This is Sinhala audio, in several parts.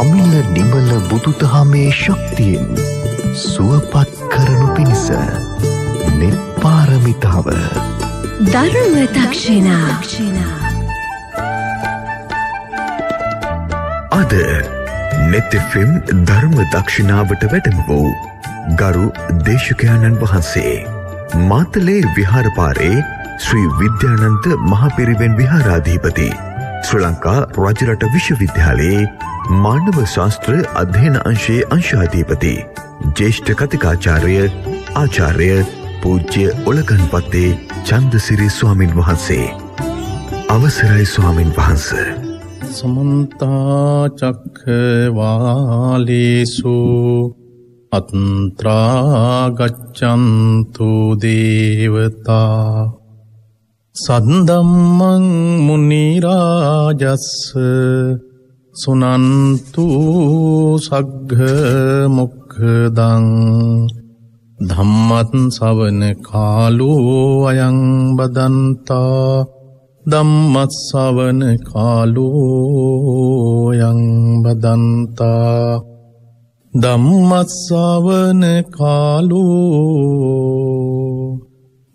අමිල නිමල බුදුදහමේ ශක්තියෙන් සුවපත් කරනු පිණිස නෙත් පාරමිතාව ධර්ම දක්ෂිණා අද නෙතෆම් ධර්ම දක්ෂිණාවට වැඩම වූ ගරු දේශකයාණන් වහන්සේ මාතලේ විහාරපාරේ ශ්‍රී විද්‍යානන්ත මහපිරිවෙන් විහාරාධීපති ශ්‍ර ලංකා රජරට විශ්වවිද්‍යාලයේ මානව ශාස්ත්‍ර අධ්‍යන අංශයේ අංශාධීපති. ජේෂ්ඨ කතිකාචාරය ආචාරය පූජ්‍ය ඔලකන්පත්තේ චන්දසිරි ස්වාමින් වහන්සේ. අවසරයි ස්වාමින් වහන්ස. සමන්තාචක්කවාලේසු අත්ත්‍රාගච්චන්තු දේවතා සද්දම්මං මුනිරාජස්ස සුනන්තු සග්ග මොක්ඛදං ධම්මත් සවන කාලෝ අයං බදන්තා ධම්මත් සවන කාලෝ අයං බදන්තා ධම්මත් සවන කාලෝ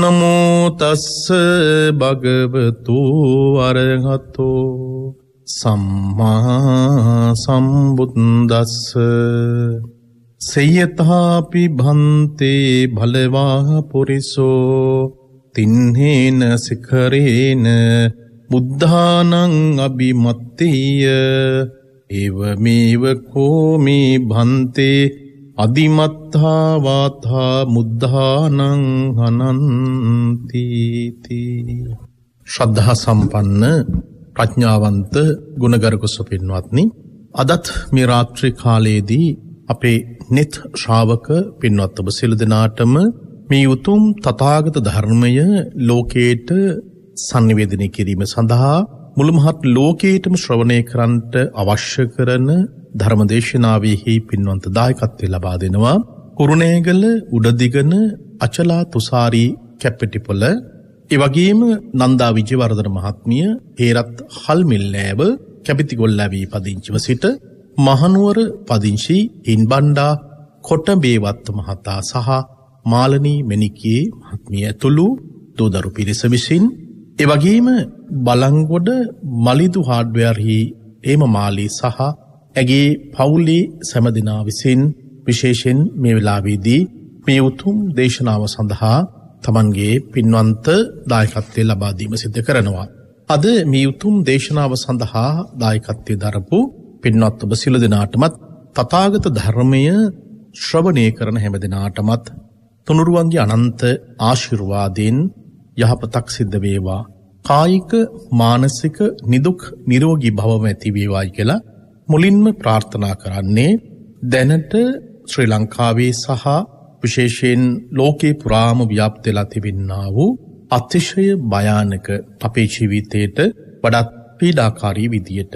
නමුතස්ස භගවතු අරහතෝ සම්මා සම්බුද්දස්ස සෙයතාපි භන්තේ භලවා පුරිසෝ තින්හේන සිකරේන බුද්ධානං අභිමත්තීය ඒව මේව කෝමි භන්තේ අධිමත්හාවාත්හා මුද්ධානං හනන්තීති ශ්‍රද්ධහා සම්පන්න ප්‍රඥාවන්ත ගුණගරකුස පෙන්වත්නි අදත් මිරාත්‍රි කාලයේදී අපේ නෙත් ශ්‍රාවක පින්වත් ඔබ සියලු දෙනාටම මේ උතුම් තථාගත ධර්මය ලෝකයට sannivedana කිරීම සඳහා මුළුමහත් ලෝකයටම ශ්‍රවණය කරන්ට අවශ්‍ය කරන ධර්මදේශනාවහි පින්වන්ත දායකත්වය ලබා දෙනවා. කුරුණේගල උඩදිගන අචලා තුසාරී කැප්පෙටිපොල එවගේම නන්දා විජවරධන මහත්මිය ඒරත් හල්මිල්නෑව කැපිතිගොල්ලැවී පදිංචිව සිට මහනුවර පදිංශී ඉන් බණ්ඩා කොට බේවත්ව මහතා සහ මාලනී මෙනිකේ මහත්මිය ඇතුළු දෝදරු පිරිස විසින් එවගේම බලංගොඩ මලිදු හාඩ්වයර්හි ඒම මාලී සහ ඇගේ පවුලේ සැමදිනා විසින් විශේෂෙන් මේ වෙලාවේදී මේ උතුම් දේශනාව සඳහා තමන්ගේ පින්වන්ත දායකත්වය ලබාදීම සිද්ධ කරනවා. අද මේ උතුම් දේශනාව සඳහා දායකත්වය දරපු පින්වත් ඔබ සිල දෙනාටමත් තථාගත ධර්මය ශ්‍රවණය කරන හැම දෙනාටමත් තුනුරුවන්ගේ අනන්ත ආශිර්වාදයෙන් යහපතක් සිද්ධ වේවා කායික මානසික නිදුක් නිරෝගී භවම ඇති වේවායි කියලා මුලින්ම ප්‍රාර්ථනා කරන්නේ දැනට ශ්‍රී ලංකාවේ සහ විශේෂයෙන් ලෝකේ පුරාම ව්‍යාප්ත වෙලා තිබෙනා වූ අතිශය භයානක අපේ ජීවිතයට වඩාත් පීඩාකාරී විදියට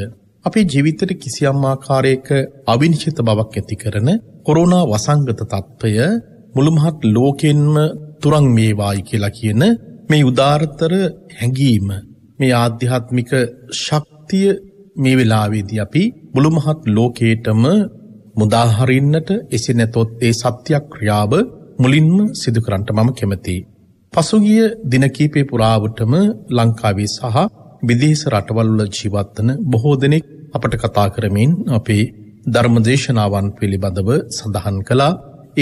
අපේ ජීවිතයට කිසියම් ආකාරයක අවිනිශ්චිත බවක් ඇති කරන කොරෝනා වසංගත තත්ත්වය මුළුමහත් ලෝකෙන්ම තුරන් මේවායි කියලා කියන මේ උදාර්තර හැඟීම මේ ආධ්‍යාත්මික ශක්තිය මේ වෙලාවේදී අපි මුළු මහත් ලෝකේටම මුදාහරින්නට එසේ නැතොත් ඒ සත්‍යක්‍රියාව මුලින්ම සිදු කරන්නට මම කැමතියි. පසුගිය දින කීපය පුරාවටම ලංකාවේ සහ විදේශ රටවල් වල ජීවත් වන බොහෝ දෙනෙක් අපට කතා කරමින් අපේ ධර්මදේශනාවන් පිළිබඳව සඳහන් කළා.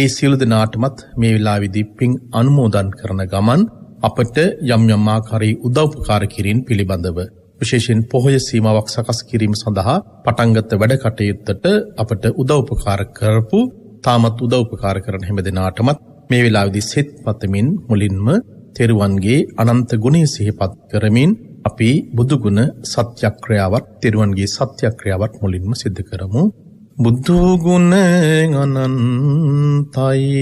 ඒ සියලු දෙනාටමත් මේ වෙලාවේදී පිං අනුමෝදන් කරන ගමන් අපට යම් යම් ආකාරයේ උදව්පකාර කිරීම පිළිබඳව විශේෂයෙන් පොහොය සීමාවක් සකස් කිරීම සඳහා පටන්ගත් වැඩ කටයුත්තට අපට උදව්පකාර කරපු තාමත් උදව්පකාර කරන හැම දෙනාටමත් මේ වෙලාවේදී සෙත් පතමින් මුලින්ම තෙරුවන්ගේ අනන්ත ගුණය සිහිපත් කරමින් අපි බුදුගුණ සත්‍යක්‍රියාවත් තෙරුවන්ගේ සත්‍යක්‍රියාවත් මුලින්ම සිද්ධ කරමු. බුද්ධගුණ අනන්තයි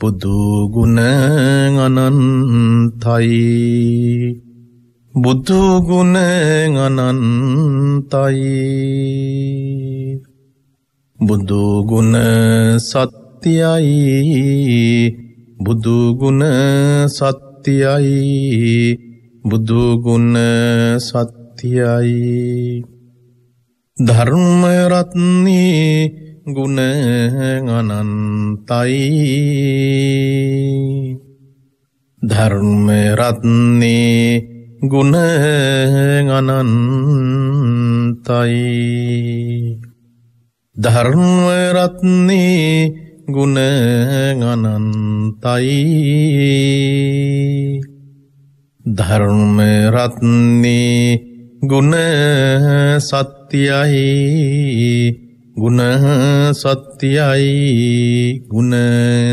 බුදුගුණ අනන්තයි බුදුගුණ අනන්තයි බුදුගුණ සත්‍යයි බුදුගුණ සත්‍යයි බුදුගුණ සත්‍යයි ධර්මරත්නී ගුණ අනන්තයි ධර්ම රත්නේ ගුණ අනන්තයි ධර්ම රත්නේ ගුණ අනන්තයි ධර්ම රත්නේ ගුණ සත්‍යයි ගුණ සත්‍යයි ගුණ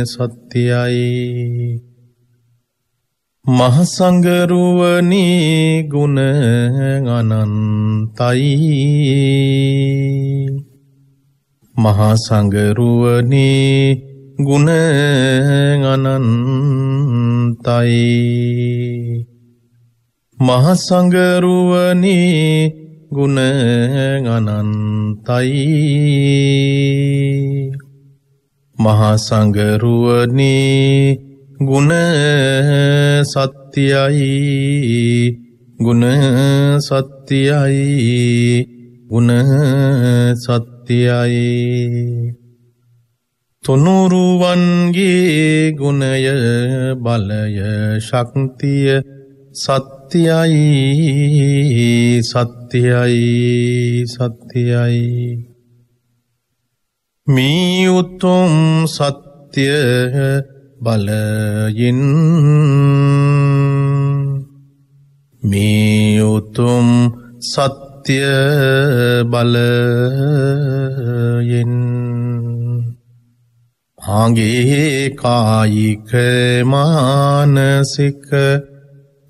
සත්‍යයි මහසංගරුවනි ගුණ අනන්තයි මහසංගරුවනි ගුණ අනන්තයි මහසංගරුවනි ගුණ ගනන්තයි මහා සංගරුවනේ ගුණ සත්‍යයි ගුණ සත්‍යයි ගුණ සත්‍යයි තුනුරුවන්ගේ ගුණය බලය ශක්තිය සත්‍යයි සත්‍යයි සත්‍යයි මේ උතුම් සත්‍ය බලයෙන් මේ උතුම් සත්‍ය බලයෙන් ආගේ කායික මානසික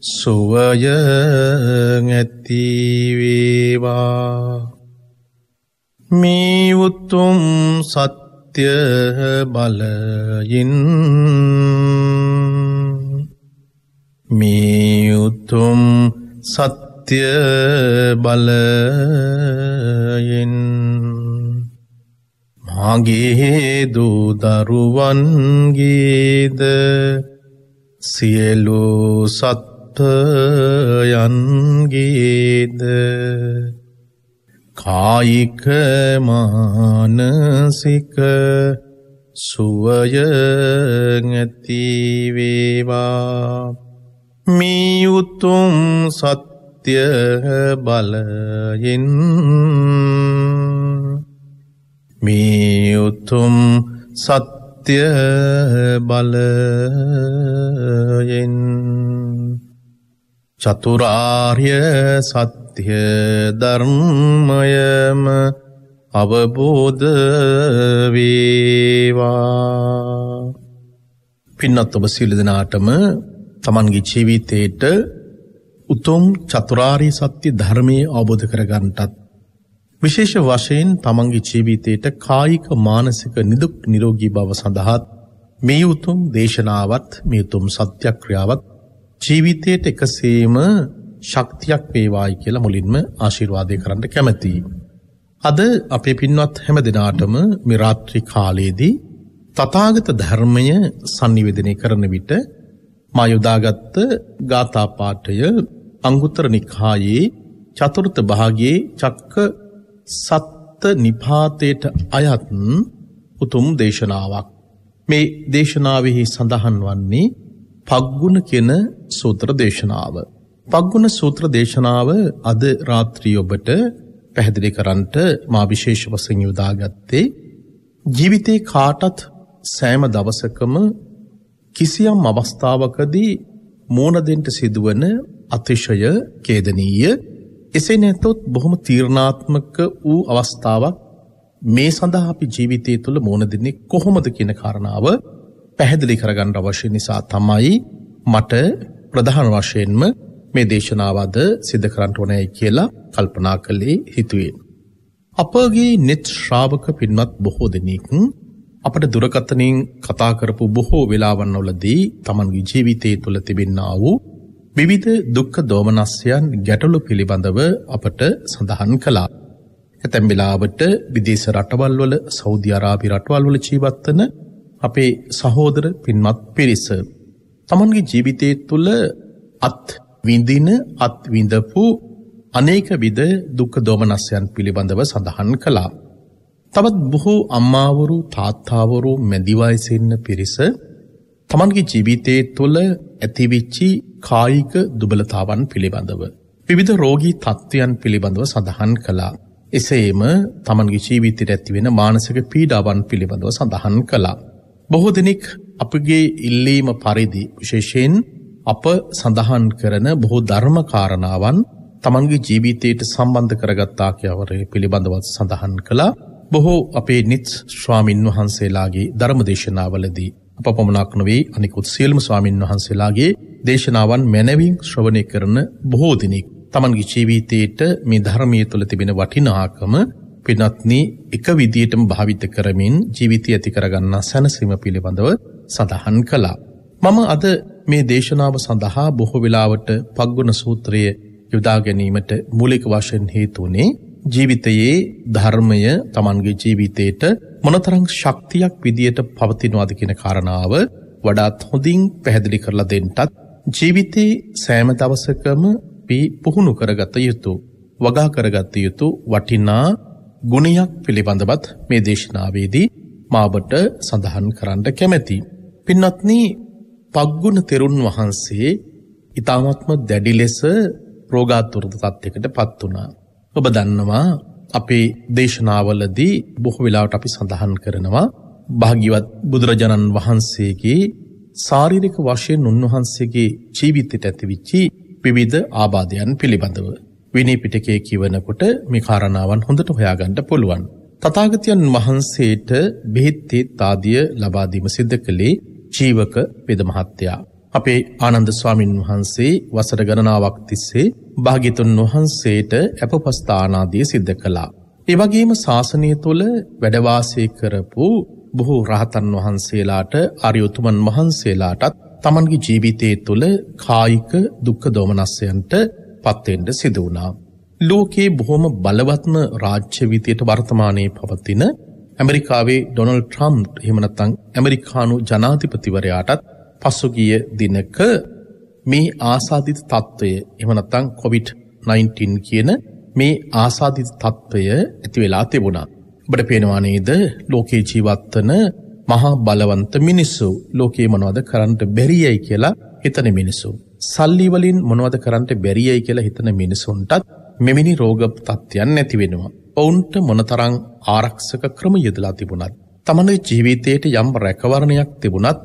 සුවය ඇතිවේවා මේ උතුම් සත්‍ය බලයින් මේ උතුම් සත්‍ය බලයෙන් මාගේ දූදරුවන්ගේද සියලු සත්‍ය සත්වයන්ගේද කායික මානසික සුවය ඇතිවේවා මේ උතුම් සත්‍ය බලයෙන් මේ උතුම් සත්‍ය බලයෙන් චතුරාර්ය සත්‍ය ධර්මයම අවබෝධ වේවා පින්නත් ඔබ සියලු දෙනාටම තමන්ගේ ජීවිතේට උතුම් චතුරාර්ය සත්‍ය ධර්මයේ අවබෝධ කරගන්නටත් විශේෂ වශයෙන් තමන්ගේ ජීවිතේට කායික මානසික නිදුක් නිරෝගී බව සඳහාත් මේ උතුම් දේශනාවත් මේ උතුම් සත්‍යක්‍රියාවත් ජීවිතයට එකසේම ශක්තියක් වේවායි කියලා මුලින්ම ආශිර්වාදය කරන්න කැමැතියි. අද අපේ පින්වත් හැම දෙනාටම මේ රාත්‍රී කාලයේදී තථාගත ධර්මය sannivedanaya කරන විට මා යොදාගත් ගාථා පාඨය අංගුත්තර නිකායේ චතුර්ථ භාගයේ චක්ක සත්ත නිපාතේට අයත් උතුම් දේශනාවක් මේ දේශනාවෙහි සඳහන් වන්නේ පක්ගුණ කෙන සූත්‍ර දේශනාව. පක්ගුණ සූත්‍ර දේශනාව අද රාත්‍රී ඔබට පැහැදිලි කරන්නට මා විශේෂ වසෙන් යොදාගත්තේ ජීවිතේ කාටත් සෑම දවසකම කිසියම් අවස්ථාවකදී මෝනදෙන්ට සිදුවන අතිශය කේදනීය එසේ නැතොත් බොහොම තීරණාත්මක වූ අවස්ථාවක් මේ සඳහා අපි ජීවිතය තුළ මෝනදින්නේ කොහොමද කියන කාරණාව පැහැදිලි කරගන්න අවශ්‍ය නිසා තමයි මට ප්‍රධාන වශයෙන්ම මේ දේශනාවද සිද්ධ කරන්නට ඕනෑ කියලා කල්පනා කළේ හිතුවේ. අපගේ net ශ්‍රාවක පින්වත් බොහෝ දෙනෙක් අපට දුරකථනයෙන් කතා කරපු බොහෝ වෙලාවන්වලදී තමන්ගේ ජීවිතය තුළ තිබෙන්නා වූ විවිධ දුක්ඛ දෝමනස්යන් ගැටලු පිළිබඳව අපට සඳහන් කළා. ඇතැම් වෙලාවට විදේශ රටවල් වල සෞදි අරාබි රටවල් වල ජීවත් වන අපේ සහෝදර පින්වත් පිරිස. තමන්ගේ ජීවිතය තුළ අත් විඳින අත් විඳපු අනේක විද දුක්ඛ දෝමනස්යන් පිළිබඳව සඳහන් කළා. තවත් බොහෝ අම්මාවරු තාත්තාවරු මැදි වයසේ ඉන්න පිරිස තමන්ගේ ජීවිතයේ තුළ ඇතිවිච්චි කායික දුබලතාවන් පිළිබඳව විවිධ රෝගී තත්ත්වයන් පිළිබඳව සඳහන් කළා. එසේම තමන්ගේ ජීවිතයට ඇතිවෙන මානසික පීඩාවන් පිළිබඳව සඳහන් කළා. බොහෝ දෙනෙක් අපගේ ඉල්ලීම පරිදි විශේෂයෙන් අප සඳහන් කරන බොහෝ ධර්මකාරණාවන් තමන්ගේ ජීවිතයට සම්බන්ධ කරගත්තාකයවර පිළිබඳවත් සඳහන් කළා බොහෝ අපේ නිත් ශ්‍රාමීන් වහන්සේලාගේ ධර්මදේශනාවලදී අප පමණක් නොවේ අනිකුත් සියලුම ස්වාමීන් වහන්සේලාගේ දේශනාවන් මැනවින් ශ්‍රවණය කරන බොහෝ දෙනෙක් තමන්ගේ ජීවිතයට මේ ධර්මයේ තුළ තිබෙන වටිනාකම පිනත්නි එක විදියටම භාවිත කරමින් ජීවිතය ඇති කරගන්නා සැනසීම පිළිබඳව සඳහන් කළා. මම අද මේ දේශනාව සඳහා බොහෝ වෙලාවට පග්ගුණ සූත්‍රය යොදා ගැනීමට මූලික වශයෙන් හේතුනේ ජීවිතයේ ධර්මය Tamanගේ ජීවිතයට මොනතරම් ශක්තියක් විදියට පවතිනවාද කියන කාරණාව වඩාත් හොඳින් පැහැදිලි කරලා දෙන්නත් ජීවිතේ සෑම දවසකම අපි පුහුණු කරගත යුතු වගා කරගත යුතු වටිනා ගුණයක් පිළිබඳවත් මේ දේශනාවේදී මාබට සඳහන් කරන්න කැමැති. පින්නත්න පක්ගුණ තෙරුන් වහන්සේ ඉතාමත්ම දැඩි ලෙස ප්‍රෝගාත්තුරද තත්ත්යකට පත් වනා. ඔබ දන්නවා අපේ දේශනාවලදී බොහෝ වෙලාට අපි සඳහන් කරනවා භාගිවත් බුදුරජාණන් වහන්සේගේ සාරිරික වශයෙන් උන්වහන්සේගේ ජීවිතයට ඇතිවිච්චි විවිධ ආබාධයන් පිළිබඳව. විනී පිටකයේ කියවනකොට මේ කාරණාවන් හොඳට හොයාගන්න පුළුවන්. තථාගතයන් වහන්සේට බෙහෙත් ආදිය ලබා දීම සිද්ධ කළේ ජීවක පෙද මහත්තයා. අපේ ආනන්ද ස්වාමින් වහන්සේ වසර ගණනාවක් තිස්සේ භාග්‍යතුන් වහන්සේට අපපස්ථානාදී සිද්ධ කළා. ඒ වගේම ශාසනය තුළ වැඩ වාසය කරපු බොහෝ රහතන් වහන්සේලාට ආර්ය උතුමන් වහන්සේලාටත් තමන්ගේ ජීවිතයේ තුළ කායික දුක්ඛ දෝමනස්යන්ට පත්වෙන්ට සිද වුණා. ලෝකයේ බොහොම බලවත්ම රාජ්‍ය විතියට වර්තමානයේ පවත්තින ඇමරිකාවේ ඩොනල් ට්‍රම් හෙමනත්තං ඇමරිකානු ජනාධිපතිවරයාටත් පසුගිය දිනක මේ ආසාධිත තත්ත්වය එමනත්තං කොවිට්-19 කියන මේ ආසාධිත තත්ත්වය ඇති වෙලා තිබුණා. බට පේනවානේද ලෝකේ ජීවත්වන මහා බලවන්ත මිනිස්සු ලෝකේ මනවාද කරන්නට බැරියයි කියලා හිතන මිනිසු. සල්ලි වලින් මොනවද කරන්න බැරියයි කියලා හිතන මිනිසුන්ටත් මෙමිනි රෝග තත්ත්වයන් නැති වෙනවා. ඔවුන්ට මොනතරම් ආරක්ෂක ක්‍රම යෙදලා තිබුණත් තමන්ගේ ජීවිතයට යම් රැකවරණයක් තිබුණත්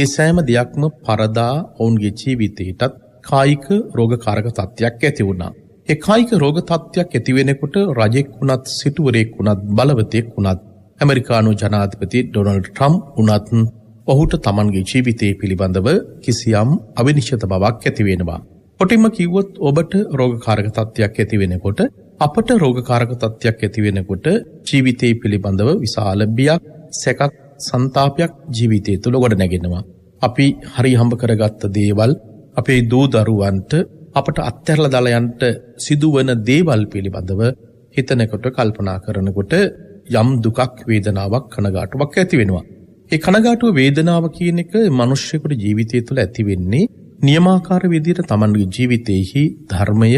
ඒ සෑම දෙයක්ම පරදා ඔවුන්ගේ ජීවිතයටත් කායික රෝගකාරක තත්ත්වයක් ඇති වුණා. ඒ කායික රෝග තත්ත්වයක් ඇති වෙනකොට රජෙක් වුණත් සිටුවරයෙක් වුණත් බලවතෙක් වුණත් ඇමරිකානු ජනාධිපති ඩොනල්ඩ් ට්‍රම්ප් වුණත් ඔහුට තමන්ගේ ජීවිතය පිළිබඳව කිසියම් අවිනිශ්චිත බවක් ඇති වෙනවා. කොටින්ම කිව්වොත් ඔබට රෝගකාරක තත්ත්වයක් ඇති වෙනකොට අපට රෝගකාරක තත්ත්වයක් ඇති වෙනකොට ජීවිතය පිළිබඳව විශාල බියක් සැකක් සන්තාපයක් ජීවිතය තුළ ගොඩ නැගෙනවා. අපි හරි හම්බ කරගත්ත දේවල් අපේ දූ දරුවන්ට අපට අත්හැරලා දාලා යන්න සිදුවන දේවල් පිළිබඳව හිතනකොට කල්පනා කරනකොට යම් දුකක් වේදනාවක් කනගාටුවක් ඇති වෙනවා. ඒ කනගාටුව වේදනාව කියන එක මිනිස්සුෙකුට ජීවිතය තුළ ඇති වෙන්නේ නියමාකාර විදිහට Tamanගේ ජීවිතයේහි ධර්මය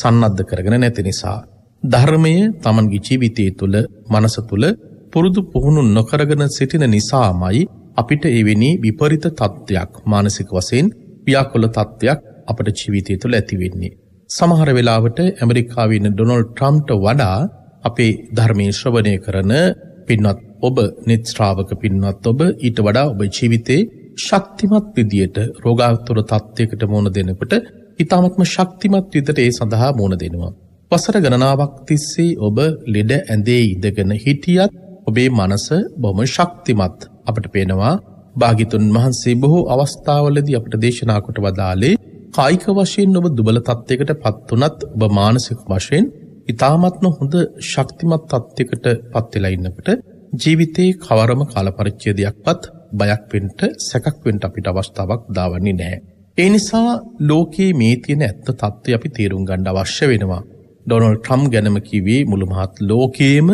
සන්නද්ධ කරගෙන නැති නිසා. ධර්මය Tamanගේ ජීවිතය තුළ මනස තුළ පුරුදු පුහුණු නොකරගෙන සිටින නිසාමයි අපිට එවැනි විපරිත තත්ත්වයක් මානසික වශයෙන් ව්‍යාකූල තත්ත්වයක් අපට ජීවිතය තුළ ඇති වෙන්නේ. සමහර වෙලාවට ඇමරිකාවේ ඉන්න ඩොනල්ඩ් ට්‍රම්ප්ට වඩා අපේ ධර්මයේ ශ්‍රවණය කරන පින්වත් ඔබ නිත්‍රාවක පින්වත් ඔබ ඊට වඩා ඔබ ජීවිතේ ශක්තිමත් විදියට රෝගාතුර තත්ත්වයකට මුණ දෙනකොට ඉතාමත්ම ශක්තිමත් විදියට ඒ සඳහා මුණ දෙනවා. වසර ගණනාවක් තිස්සේ ඔබ ලෙඩ ඇඳේ ඉඳගෙන හිටියත් ඔබේ මනස බොහොම ශක්තිමත් අපට පේනවා භාගිතුන් වහන්සේ බොහෝ අවස්ථාවලදී අපට දේශනා කොට වදාළේ කායික වශයෙන් ඔබ දුබල තත්ත්වයකට පත් වුණත් ඔබ මානසික වශයෙන් ඉතාමත්ම හොඳ ශක්තිමත් තත්ත්වයකට පත් වෙලා ඉන්නකොට ජීවිතේ කවරම කාලපරිච්ඡේදයක්වත් බයක් වෙන්න සැකක් වෙන්න අපිට අවස්ථාවක් දාවන්නේ නැහැ. ඒ නිසා ලෝකයේ මේ තියෙන ඇත්ත తත්ත්වය අපි තේරුම් ගන්න අවශ්‍ය වෙනවා. ඩොනල්ඩ් ට්‍රම්ප් ගැනම කිව්වේ මුළු මහත් ලෝකයේම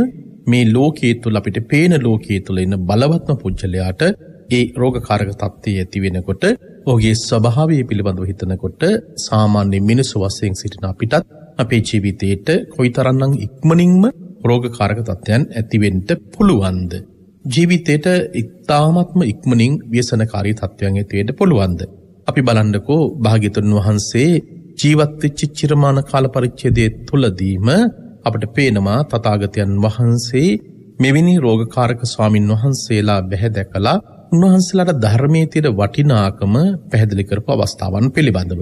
මේ ලෝකයේ තුල අපිට පේන ලෝකයේ තුල ඉන්න බලවත්ම පුජ්‍යලයාට ඒ රෝගකාරක තත්ත්වය ඇති වෙනකොට ඔහුගේ ස්වභාවය පිළිබඳව හිතනකොට සාමාන්‍ය මිනිස්සු වශයෙන් සිටින අපිටත් අපේ ජීවිතේට කොයිතරම්නම් ඉක්මනින්ම රෝගකාරක තත්ත්වයන් ඇතිවෙන්න පුළුවන්ද? ජීවිතේට ඉතාමත්ම ඉක්මනින් ව්‍යසනකාරී තත්ත්වයන් ඇතිවෙන්න පුළුවන්ද? අපි බලන්නකෝ භාග්‍යතුන් වහන්සේ ජීවත් වෙච්ච චිරමාන කාල පරිච්ඡේදයේ තුලදීම අපට පේනවා තථාගතයන් වහන්සේ මෙවැනි රෝගකාරක ස්වාමින් වහන්සේලා බැහැ දැකලා උන්වහන්සේලාට ධර්මයේ තියෙන වටිනාකම පැහැදිලි කරපු අවස්ථාවන් පිළිබඳව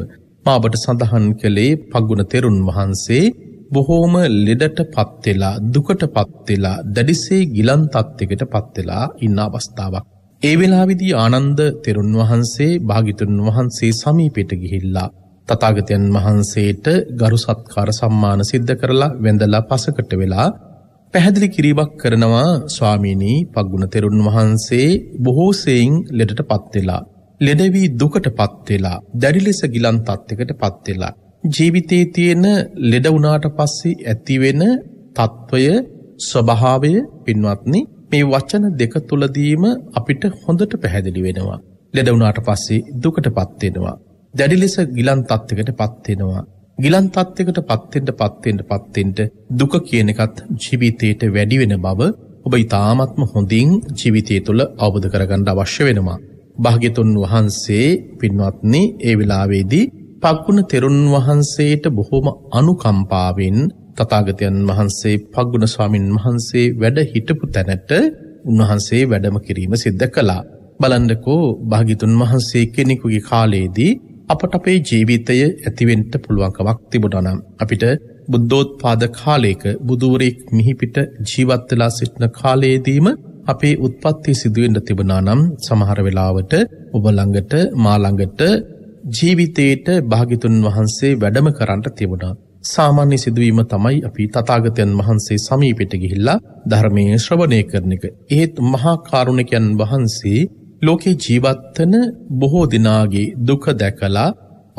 මාබට සඳහන් කළේ පගුණ තෙරුන් වහන්සේ බොහෝම ලෙඩට පත්වෙලා දුකට පත්වෙලා දැඩිසේ ගිලන් තත්ත්වකට පත්වෙලා ඉන්න අවස්ථාවක්. ඒ වෙලාවිදි ආනන්ද තෙරුන් වහන්සේ භාගිතුන් වහන්සේ සමීපෙට ගිහිල්ලා. තතාගතයන් වහන්සේට ගරු සත්කාර සම්මාන සිද්ධ කරලා වෙඳලා පසකට වෙලා පැහැදිලි කිරීමක් කරනවා ස්වාමීණී පගුණ තෙරුන් වහන්සේ බොහෝසයෙන් ලෙඩට පත්වෙලා ලෙඩවී දුකට පත්වෙලා දැඩි ලෙස ගිලන් තත්ත්වයකට පත්වෙලා ජීවිතයේ තියෙන ලෙඩ වුණාට පස්සේ ඇතිවෙන තත්වය ස්වභාවය පින්වත්නි මේ වචන දෙක තුලදීම අපිට හොඳට පැහැදිලි වෙනවා. ලෙඩ වුණාට පස්සේ දුකටපත් වෙනවා. දැඩි ලෙස ගිලන් තත්යකටපත් වෙනවා. ගිලන් තත්යකටපත් වෙන්න පත් වෙන්න පත් වෙන්න දුක කියන එකත් ජීවිතේට වැඩි වෙන බව ඔබ ඊ타ත්ම හොඳින් ජීවිතය තුළ අවබෝධ කරගන්න අවශ්‍ය වෙනවා. භාග්‍යතුන් වහන්සේ පින්වත්නි ඒ වෙලාවේදී පග්ගුණ තෙරුන් වහන්සේට බොහොම අනුකම්පාවෙන් තථාගතයන් වහන්සේ පග්ගුණ ස්වාමින් වහන්සේ වැඩ හිටපු තැනට උන්වහන්සේ වැඩම කිරීම සිද්ධ කළා. බලන්නකෝ භාග්‍යතුන් වහන්සේ කෙනෙකුගේ කාලයේදී අපට අපේ ජීවිතය ඇතිවෙන්න පුළුවන්කමක් තිබුණා නම් අපිට බුද්ධෝත්පාද කාලයක බුදුවරෙක් මිහිපිට ජීවත් වෙලා සිටින කාලයේදීම අපේ උත්පත්ති සිදුවෙන්ට තිබනා නම් සමහර වෙලාවට ඔබළඟට මාළඟට ජීවිතයට භාගිතුන් වහන්සේ වැඩම කරන්නට තිබුණා. සාමාන්‍ය සිදුවීම තමයි අපි තතාගතයන් වහන්සේ සමීපෙට ගිහිල්ලා ධර්මය ශ්‍රවණය කරන එක. ඒත් මහාකාරුණකයන් වහන්සේ ලෝකේ ජීවත්වන බොහෝ දෙනාගේ දුක දැකලා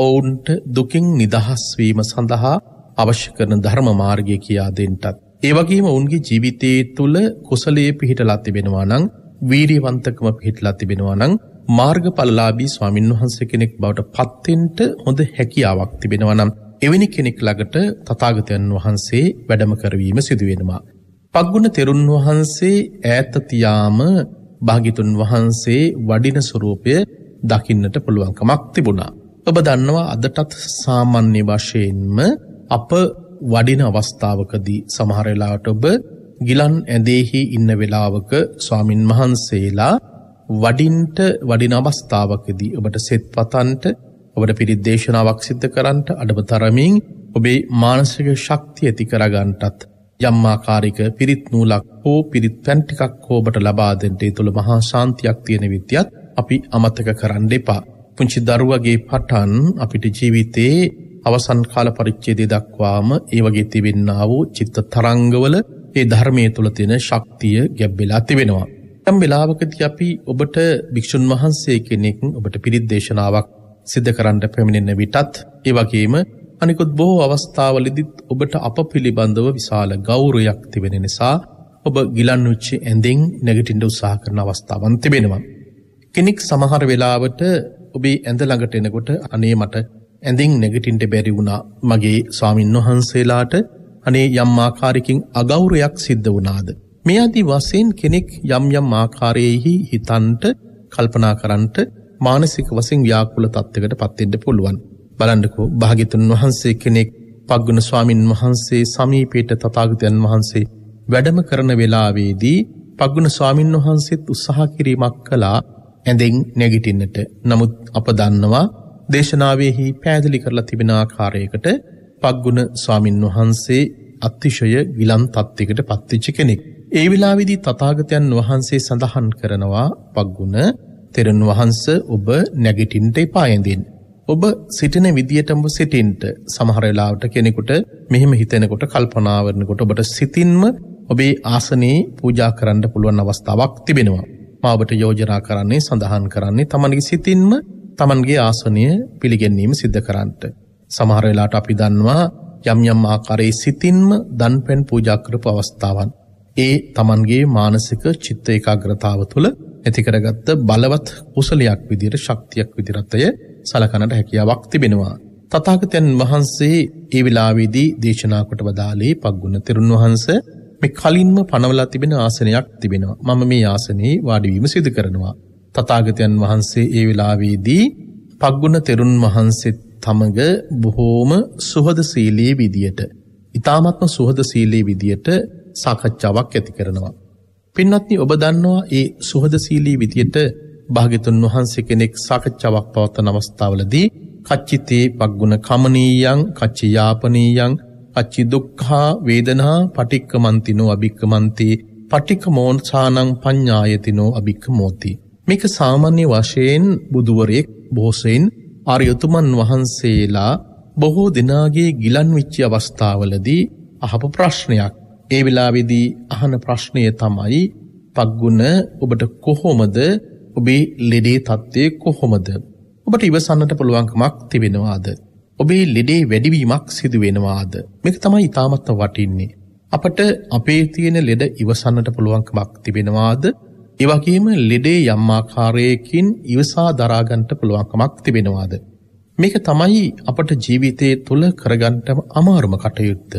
ඔවුන්ට දුකින් නිදහස්වීම සඳහා අවශ්‍ය කරන ධර්ම මාර්ගය කියා දෙන්ටත් ඒවගේම උන්ගේ ජීවිතයේ තුළ කුසලයේ පිහිටලා තිබෙනවා නම් වීරියවන්තකම පිහිටලා තිබෙනවා නම් මාර්ගඵලලාභී ස්වාමින් වහන්සේ කෙනෙක් බවට පත්වෙන්ට හොඳ හැකියාවක් තිබෙනවා නම් එවැනි කෙනෙක් ළඟට තථාගතයන් වහන්සේ වැඩම කරවීම සිදු වෙනවා. පග්ගුණ තෙරුන් වහන්සේ ඈත තියාම භාග්‍යතුන් වහන්සේ වඩින ස්වરૂපය දකින්නට පුළුවන්කමක් තිබුණා. ඔබ දන්නවා අදටත් සාමාන්‍ය වශයෙන්ම අප වඩින අවස්ථාවකදී සමහර වෙලාවට ඔබ ගිලන් ඇඳෙහි ඉන්න වෙලාවක ස්වාමින් වහන්සේලා වඩින්ට වඩින අවස්ථාවකදී ඔබට සෙත් පතන්ට ඔබට පිරිත් දේශනාවක් සිද්ධ කරන්නට අඩබ තරමින් ඔබේ මානසික ශක්තිය ඇති කරගන්නටත් යම්මාකාරික පිරිත් නූලක් හෝ පිරිත් පැන් ටිකක් හෝ ඔබට ලබා දෙන්න ඒ තුළ මහා ශාන්තියක් තියෙන විදියත් අපි අමතක කරන්න එපා. පුංචි දරුවගේ පටන් අපිට ජීවිතේ අවසන්කාල පරිච්චේදේ දක්වාම ඒ වගේ තිබෙන්න වූ චිත්ත තරංගවල ඒ ධර්මය තුළ තියෙන ශක්තිය ගැබ්බෙලා තිබෙනවා. තම් වෙලාවකති අපි ඔබට භික්‍ෂූන් වහන්සේ කෙනෙක් ඔබට පිරිත් දේශනාවක් සිද්ධ කරන්නට පැමිණෙන්න විටත් ඒ වගේම අනිකුත් බොහෝ අවස්ථාවලදිත් ඔබට අප පිළිබඳව විශාල ගෞරයක් තිබෙන නිසා ඔබ ගිලන් උච්චි ඇඳෙන් නැගටින්ට උත්සාහ කරන අවස්ථාවන් තිබෙනවා. කෙනෙක් සමහර වෙලාවට ඔබේ ඇඳ ළඟට එනකොට අනේ මට ඇඳෙන් නැගිටින්ට බැරි වුණා මගේ ස්වාමින් වහන්සේලාට අනේ යම් ආකාරයකින් අගෞරයක් සිද්ධ වුණාද. මේ අදි වසයෙන් කෙනෙක් යම් යම් ආකාරයෙහි හිතන්ට කල්පනා කරන්ට මානසික වසින් ව්‍යාකූල තත්ත්වකට පත්වෙන්න පුළුවන්. බලන්නකෝ භාග්‍යතුන් වහන්සේ කෙනෙක් පග්ගුණ ස්වාමින් වහන්සේ සමීපයට තථාගතයන් වහන්සේ වැඩම කරන වෙලාවේදී පග්ගුණ ස්වාමින් වහන්සේත් උත්සාහ කිරීමක් කළා ඇඳෙන් නැගිටින්නට. නමුත් අප දන්නවා දේශනාවෙහි පෑදිලි කරලා තිබෙන ආකාරයකට පක්ගුණ ස්වාමින් වහන්සේ අතිශය විලන් තත්ත්වයකට පත්වෙච්ච කෙනෙක්. ඒ වෙලාවේදී තථාගතයන් වහන්සේ සඳහන් කරනවා පක්ගුණ තෙරණ වහන්ස ඔබ නැගිටින්නට එපා ඇඳෙන්න. ඔබ සිටින විදියටම සිටින්ට සමහර වෙලාවට කෙනෙකුට මෙහෙම හිතෙනකොට කල්පනා කරනකොට ඔබට සිතින්ම ඔබේ ආසනයේ පූජා කරන්න පුළුවන් අවස්ථාවක් තිබෙනවා. මා ඔබට යෝජනා කරන්නේ සඳහන් කරන්නේ තමන්ගේ සිතින්ම Tamanගේ ආසනය පිළිගැනීම සිද්ධ කරන්නට. සමහර වෙලාවට අපි දන්නවා යම් යම් ආකාරයේ සිතින්ම දන්පැන් පූජා කරපු අවස්ථාවන්. ඒ Tamanගේ මානසික චිත්ත ඒකාග්‍රතාව තුළ ඇති කරගත්ත බලවත් කුසලයක් විදියට ශක්තියක් විදිහටය සලකනට හැකියාවක් තිබෙනවා. තථාගතයන් වහන්සේ ඒ වෙලාවේදී දේශනා කොට වදාළේ පග්ගුණ තෙරුන් වහන්සේ මේ කලින්ම පනවලා තිබෙන ආසනයක් තිබෙනවා. මම මේ ආසනයේ වාඩි වීම සිදු කරනවා. තථාගතයන් වහන්සේ ඒ වෙලාවේදී පග්ගුණ තෙරුන් වහන්සේත් තමග බොහෝම සුහදශීලී විදියට ඊ타මත්ම සුහදශීලී විදියට සාකච්ඡාවක් ඇති කරනවා. පින්වත්නි ඔබ දන්නවා ඒ සුහදශීලී විදියට භාග්‍යතුන් වහන්සේ කෙනෙක් සාකච්ඡාවක් පවත්වන අවස්ථාවලදී කච්චිතේ පග්ගුණ කමනීයං කච්චියාපනීයං අච්චි දුක්ඛා වේදනා පටික්කමන්තිනෝ අබික්කමන්ති පටික්කමෝන්සානං පඤ්ඤායතිනෝ අබික්කමෝති මේක සාමාන්‍ය වශයෙන් බුදුවරයෙක් බෝසයින් අරයුතුමන් වහන්සේලා බොහෝ දෙනාගේ ගිලන් විච්චි අවස්ථාවලදී අහපු ප්‍රශ්නයක් ඒ වෙලාවෙදී අහන ප්‍රශ්නය තමයි පක්ගුණ ඔබට කොහොමද ඔබේ ලෙඩේ තත්ත්වය කොහොමද ඔබට ඉවසන්නට පුළුවන්කමක් තිබෙනවාද. ඔබේ ලෙඩේ වැඩිවීමක් සිදුවෙනවාද. මේක තමයි ඉතාමත්ම වටින්නේ. අපට අපේ තියෙන ලෙඩ ඉවසන්නට පුළුවන්කමක් තිබෙනවාද එවගේම ලෙඩේ යම්මාකාරයකින් ඉවසා දරාගන්ට පුළුවන්කමක් තිබෙනවාද. මේක තමයි අපට ජීවිතය තුළ කරගන්ට අමාරුම කටයුත්ත.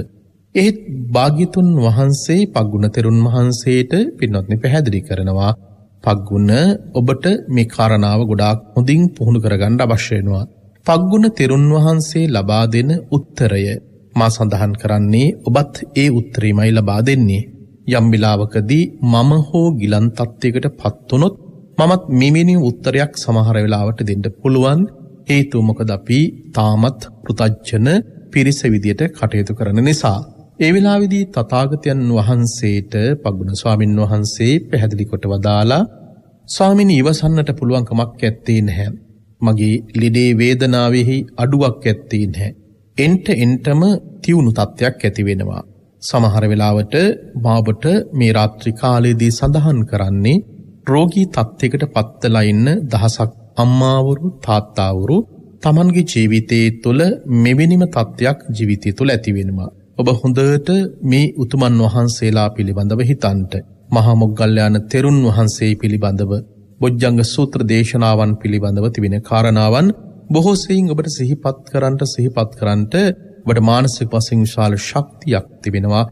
එහෙත් භාගිතුන් වහන්සේ පක්ගුණතෙරුන් වහන්සේට පින්නොත්න පැහැදිලි කරනවා පක්ගුණ ඔබට මේ කාරණාව ගොඩාක් හොඳින් පුහුණු කරගන්න අවශ්‍යයෙනවා. පක්ගුණ තෙරුන් වහන්සේ ලබා දෙන උත්තරය මා සඳහන් කරන්නේ ඔබත් ඒ උත්තරීමයි ලබා දෙන්නේ. යම් වෙලාවකදී මම හෝ ගිලන් තත්ත්වයකට පත් වුනොත් මමත් මෙමෙණිය උත්තරයක් සමහර වෙලාවට දෙන්න පුළුවන් හේතුව මොකද අපි තාමත් පෘතජන පිරිස විදියට කටයුතු කරන නිසා ඒ වෙලාවේදී තථාගතයන් වහන්සේට පගුණ ස්වාමින් වහන්සේ පැහැදිලි කොට වදාලා ස්වාමිනී ඉවසන්නට පුළුවන් කමක් ඇත්තේ නැහැ මගේ ලිඩේ වේදනාවෙහි අඩුවක් ඇත්තේ නැහැ එන්ට එන්ටම තියුණු තත්යක් ඇති වෙනවා සමහර වෙලාවට මාබට මේ රාත්‍රි කාලයේදී සඳහන් කරන්නේ රෝගී තත්ත්වයකට පත්වලා ඉන්න දහසක් අම්මාවරු තාත්තාවරු තමන්ගේ ජීවිතයේ තුළ මෙවැනිම තත්ත්වයක් ජීවිතය තුළ ඇති වෙනවා. ඔබ හොඳට මේ උතුමන් වහන්සේලා පිළිබඳව හිතන්ට මහා මොග්ගල්ලාන තෙරුන් වහන්සේ පිළිබඳව බොජ්ජංග සූත්‍ර දේශනාවන් පිළිබඳව තිබෙන කාරණාවන් බොහෝ සෙයින් ඔබට සිහිපත් කරන්නට සිහිපත් කරන්නට ඔබට මානසික වසිං විශාල ශක්තියක් තිබෙනවා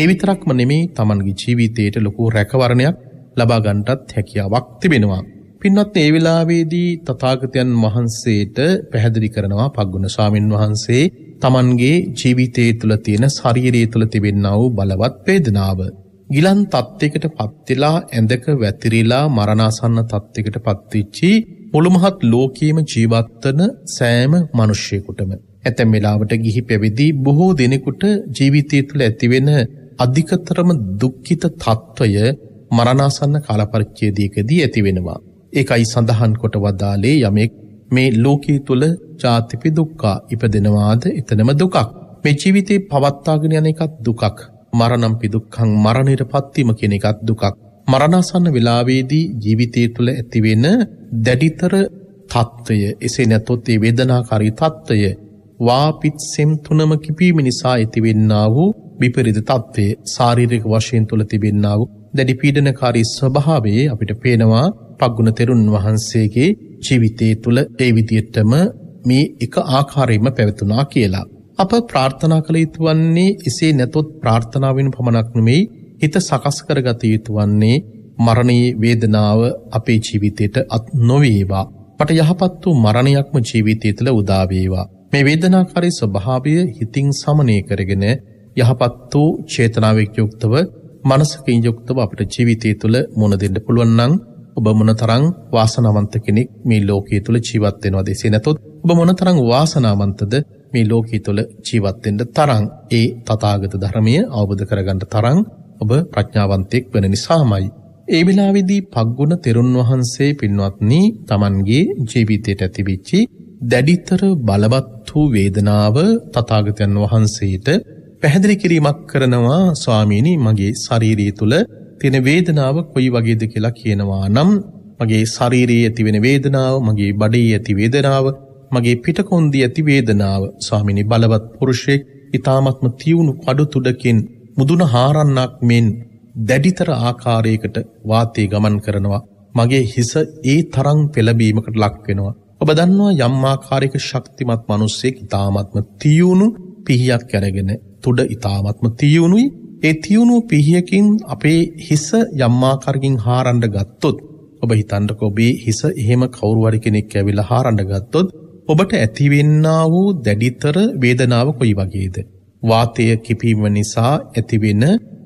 ඒ විතරක්ම නෙමේ තමන්ගේ ජීවිතයට ලොකු රැකවරණයක් ලබාගන්ටත් හැකියාවක් තිබෙනවා. පින්වත් ඒ වෙලාවේදී තථාගතයන් වහන්සේට පැහැදිලි කරනවා පග්ගුණ ස්වාමින් වහන්සේ තමන්ගේ ජීවිතයේ තුළ තියෙන ශරීරයේ තුළ තිබෙනා වූ බලවත් වේදනාව. ගිලන් තත්ත්වයකට පත් වෙලා ඇඳක වැතිරිලා මරණාසන්න තත්ත්වයකට පත්වෙච්චි මුළුමහත් ලෝකයේම ජීවත් වන සෑම මිනිසෙකුටම ඇතැම් වෙලාවට ගිහි පැවිදි බොහෝ දිනෙකට ජීවිතය තුළ ඇතිවෙන අධිකතරම දුක්ඛිත తত্ত্বය මරණාසන්න කාලපරිච්ඡේදයකදී ඇති වෙනවා. ඒකයි සඳහන් කොට වදාලේ යමෙක් මේ ලෝකයේ තුල ජාතිපි දුක්ඛා ඉපදෙනවාද එතනම දුකක්. මේ ජීවිතේ පවත්වාගෙන යන එකත් දුකක්. මරණම්පි දුක්ඛං මරණයටපත් වීම කියන එකත් දුකක්. මරණාසන්න වෙලාවේදී ජීවිතයේ තුල ඇතිවෙන දැඩිතර తত্ত্বය එසේ නැතොත් ඒ වේදනාකාරී తত্ত্বය වාපිත් සෙම් තුනම කිපීම නිසා ඇතිවෙන්නා වූ විපරිත තත්ත්වය ශාරීරික වශයෙන් තුල තිබෙන්නා වූ දැඩි පීඩනකාරී ස්වභාවයේ අපිට පේනවා පග්ගුණ තෙරුන් වහන්සේගේ ජීවිතයේ තුල ඒ විදිහටම මේ එක ආකාරයෙන්ම පැවතුණා කියලා. අප ප්‍රාර්ථනා කළ යුතු වන්නේ එසේ නැතොත් ප්‍රාර්ථනාවෙන් පමණක් නෙමෙයි හිත සකස් කරගත යුතු වන්නේ මරණයේ වේදනාව අපේ ජීවිතයට අත් නොවේවා. පට යහපත් වූ මරණයක්ම ජීවිතය තුළ උදා වේවා. මේ වේදනාකාරී ස්වභාවය හිතින් සමනය කරගෙන යහපත් වූ චේතනාවෙක් යුක්තව මනසකින් යුක්තව අපිට ජීවිතය තුළ මුණ දෙන්න පුළුවන් නම් ඔබ මොනතරම් වාසනාවන්ත කෙනෙක් මේ ලෝකයේ තුල ජීවත් වෙනවද? එසේ නැතොත් ඔබ මොනතරම් වාසනාවන්තද මේ ලෝකයේ තුල ජීවත් වෙන්න තරම් ඒ තථාගත ධර්මය අවබෝධ කරගන්න තරම් ඔබ ප්‍රඥාවන්තයෙක් වෙන නිසාමයි. ඒ වෙලාවේදී පග්ගුණ තෙරුන් වහන්සේ පින්වත්නි Tamanගේ ජීවිතයට ඇතිවිච්චි දැඩිතර බලවත් වූ වේදනාව තථාගතයන් වහන්සේට පැහැදිලි කිරීමක් කරනවා ස්වාමීනි මගේ ශාරීරිය තුල තියෙන වේදනාව කොයි වගේද කියලා කියනවා නම් මගේ ශාරීරියේ ඇති වෙන වේදනාව මගේ බඩේ ඇති වේදනාව මගේ පිටකොන්දේ ඇති වේදනාව ස්වාමීනි බලවත් පුරුෂයෙක් ඊ타මත්ම තියුණු කඩු තුඩකින් මුදුන හාරන්නක් මෙන් දැඩිතර ආකාරයකට වාතයේ ගමන් කරනවා මගේ හිස ඒ තරම් පෙළඹීමකට ලක් වෙනවා ඔබ දන්නවා යම් ආකාරයක ශක්තිමත් මිනිස්සෙක් ඊ타ත්ම තියුණු පිහියක් අරගෙන තුඩ ඊ타ත්ම තියුණුයි ඒ තියුණු පිහියකින් අපේ හිස යම් ආකාරකින් හාරන්න ගත්තොත් ඔබ හිතන්නකෝ ඔබේ හිස එහෙම කවුරු හරි කෙනෙක් ඇවිල්ලා හාරන්න ගත්තොත් ඔබට ඇතිවෙන්නා වූ දැඩිතර වේදනාව කොයි වගේද වාතය කිපීම නිසා ඇතිවෙන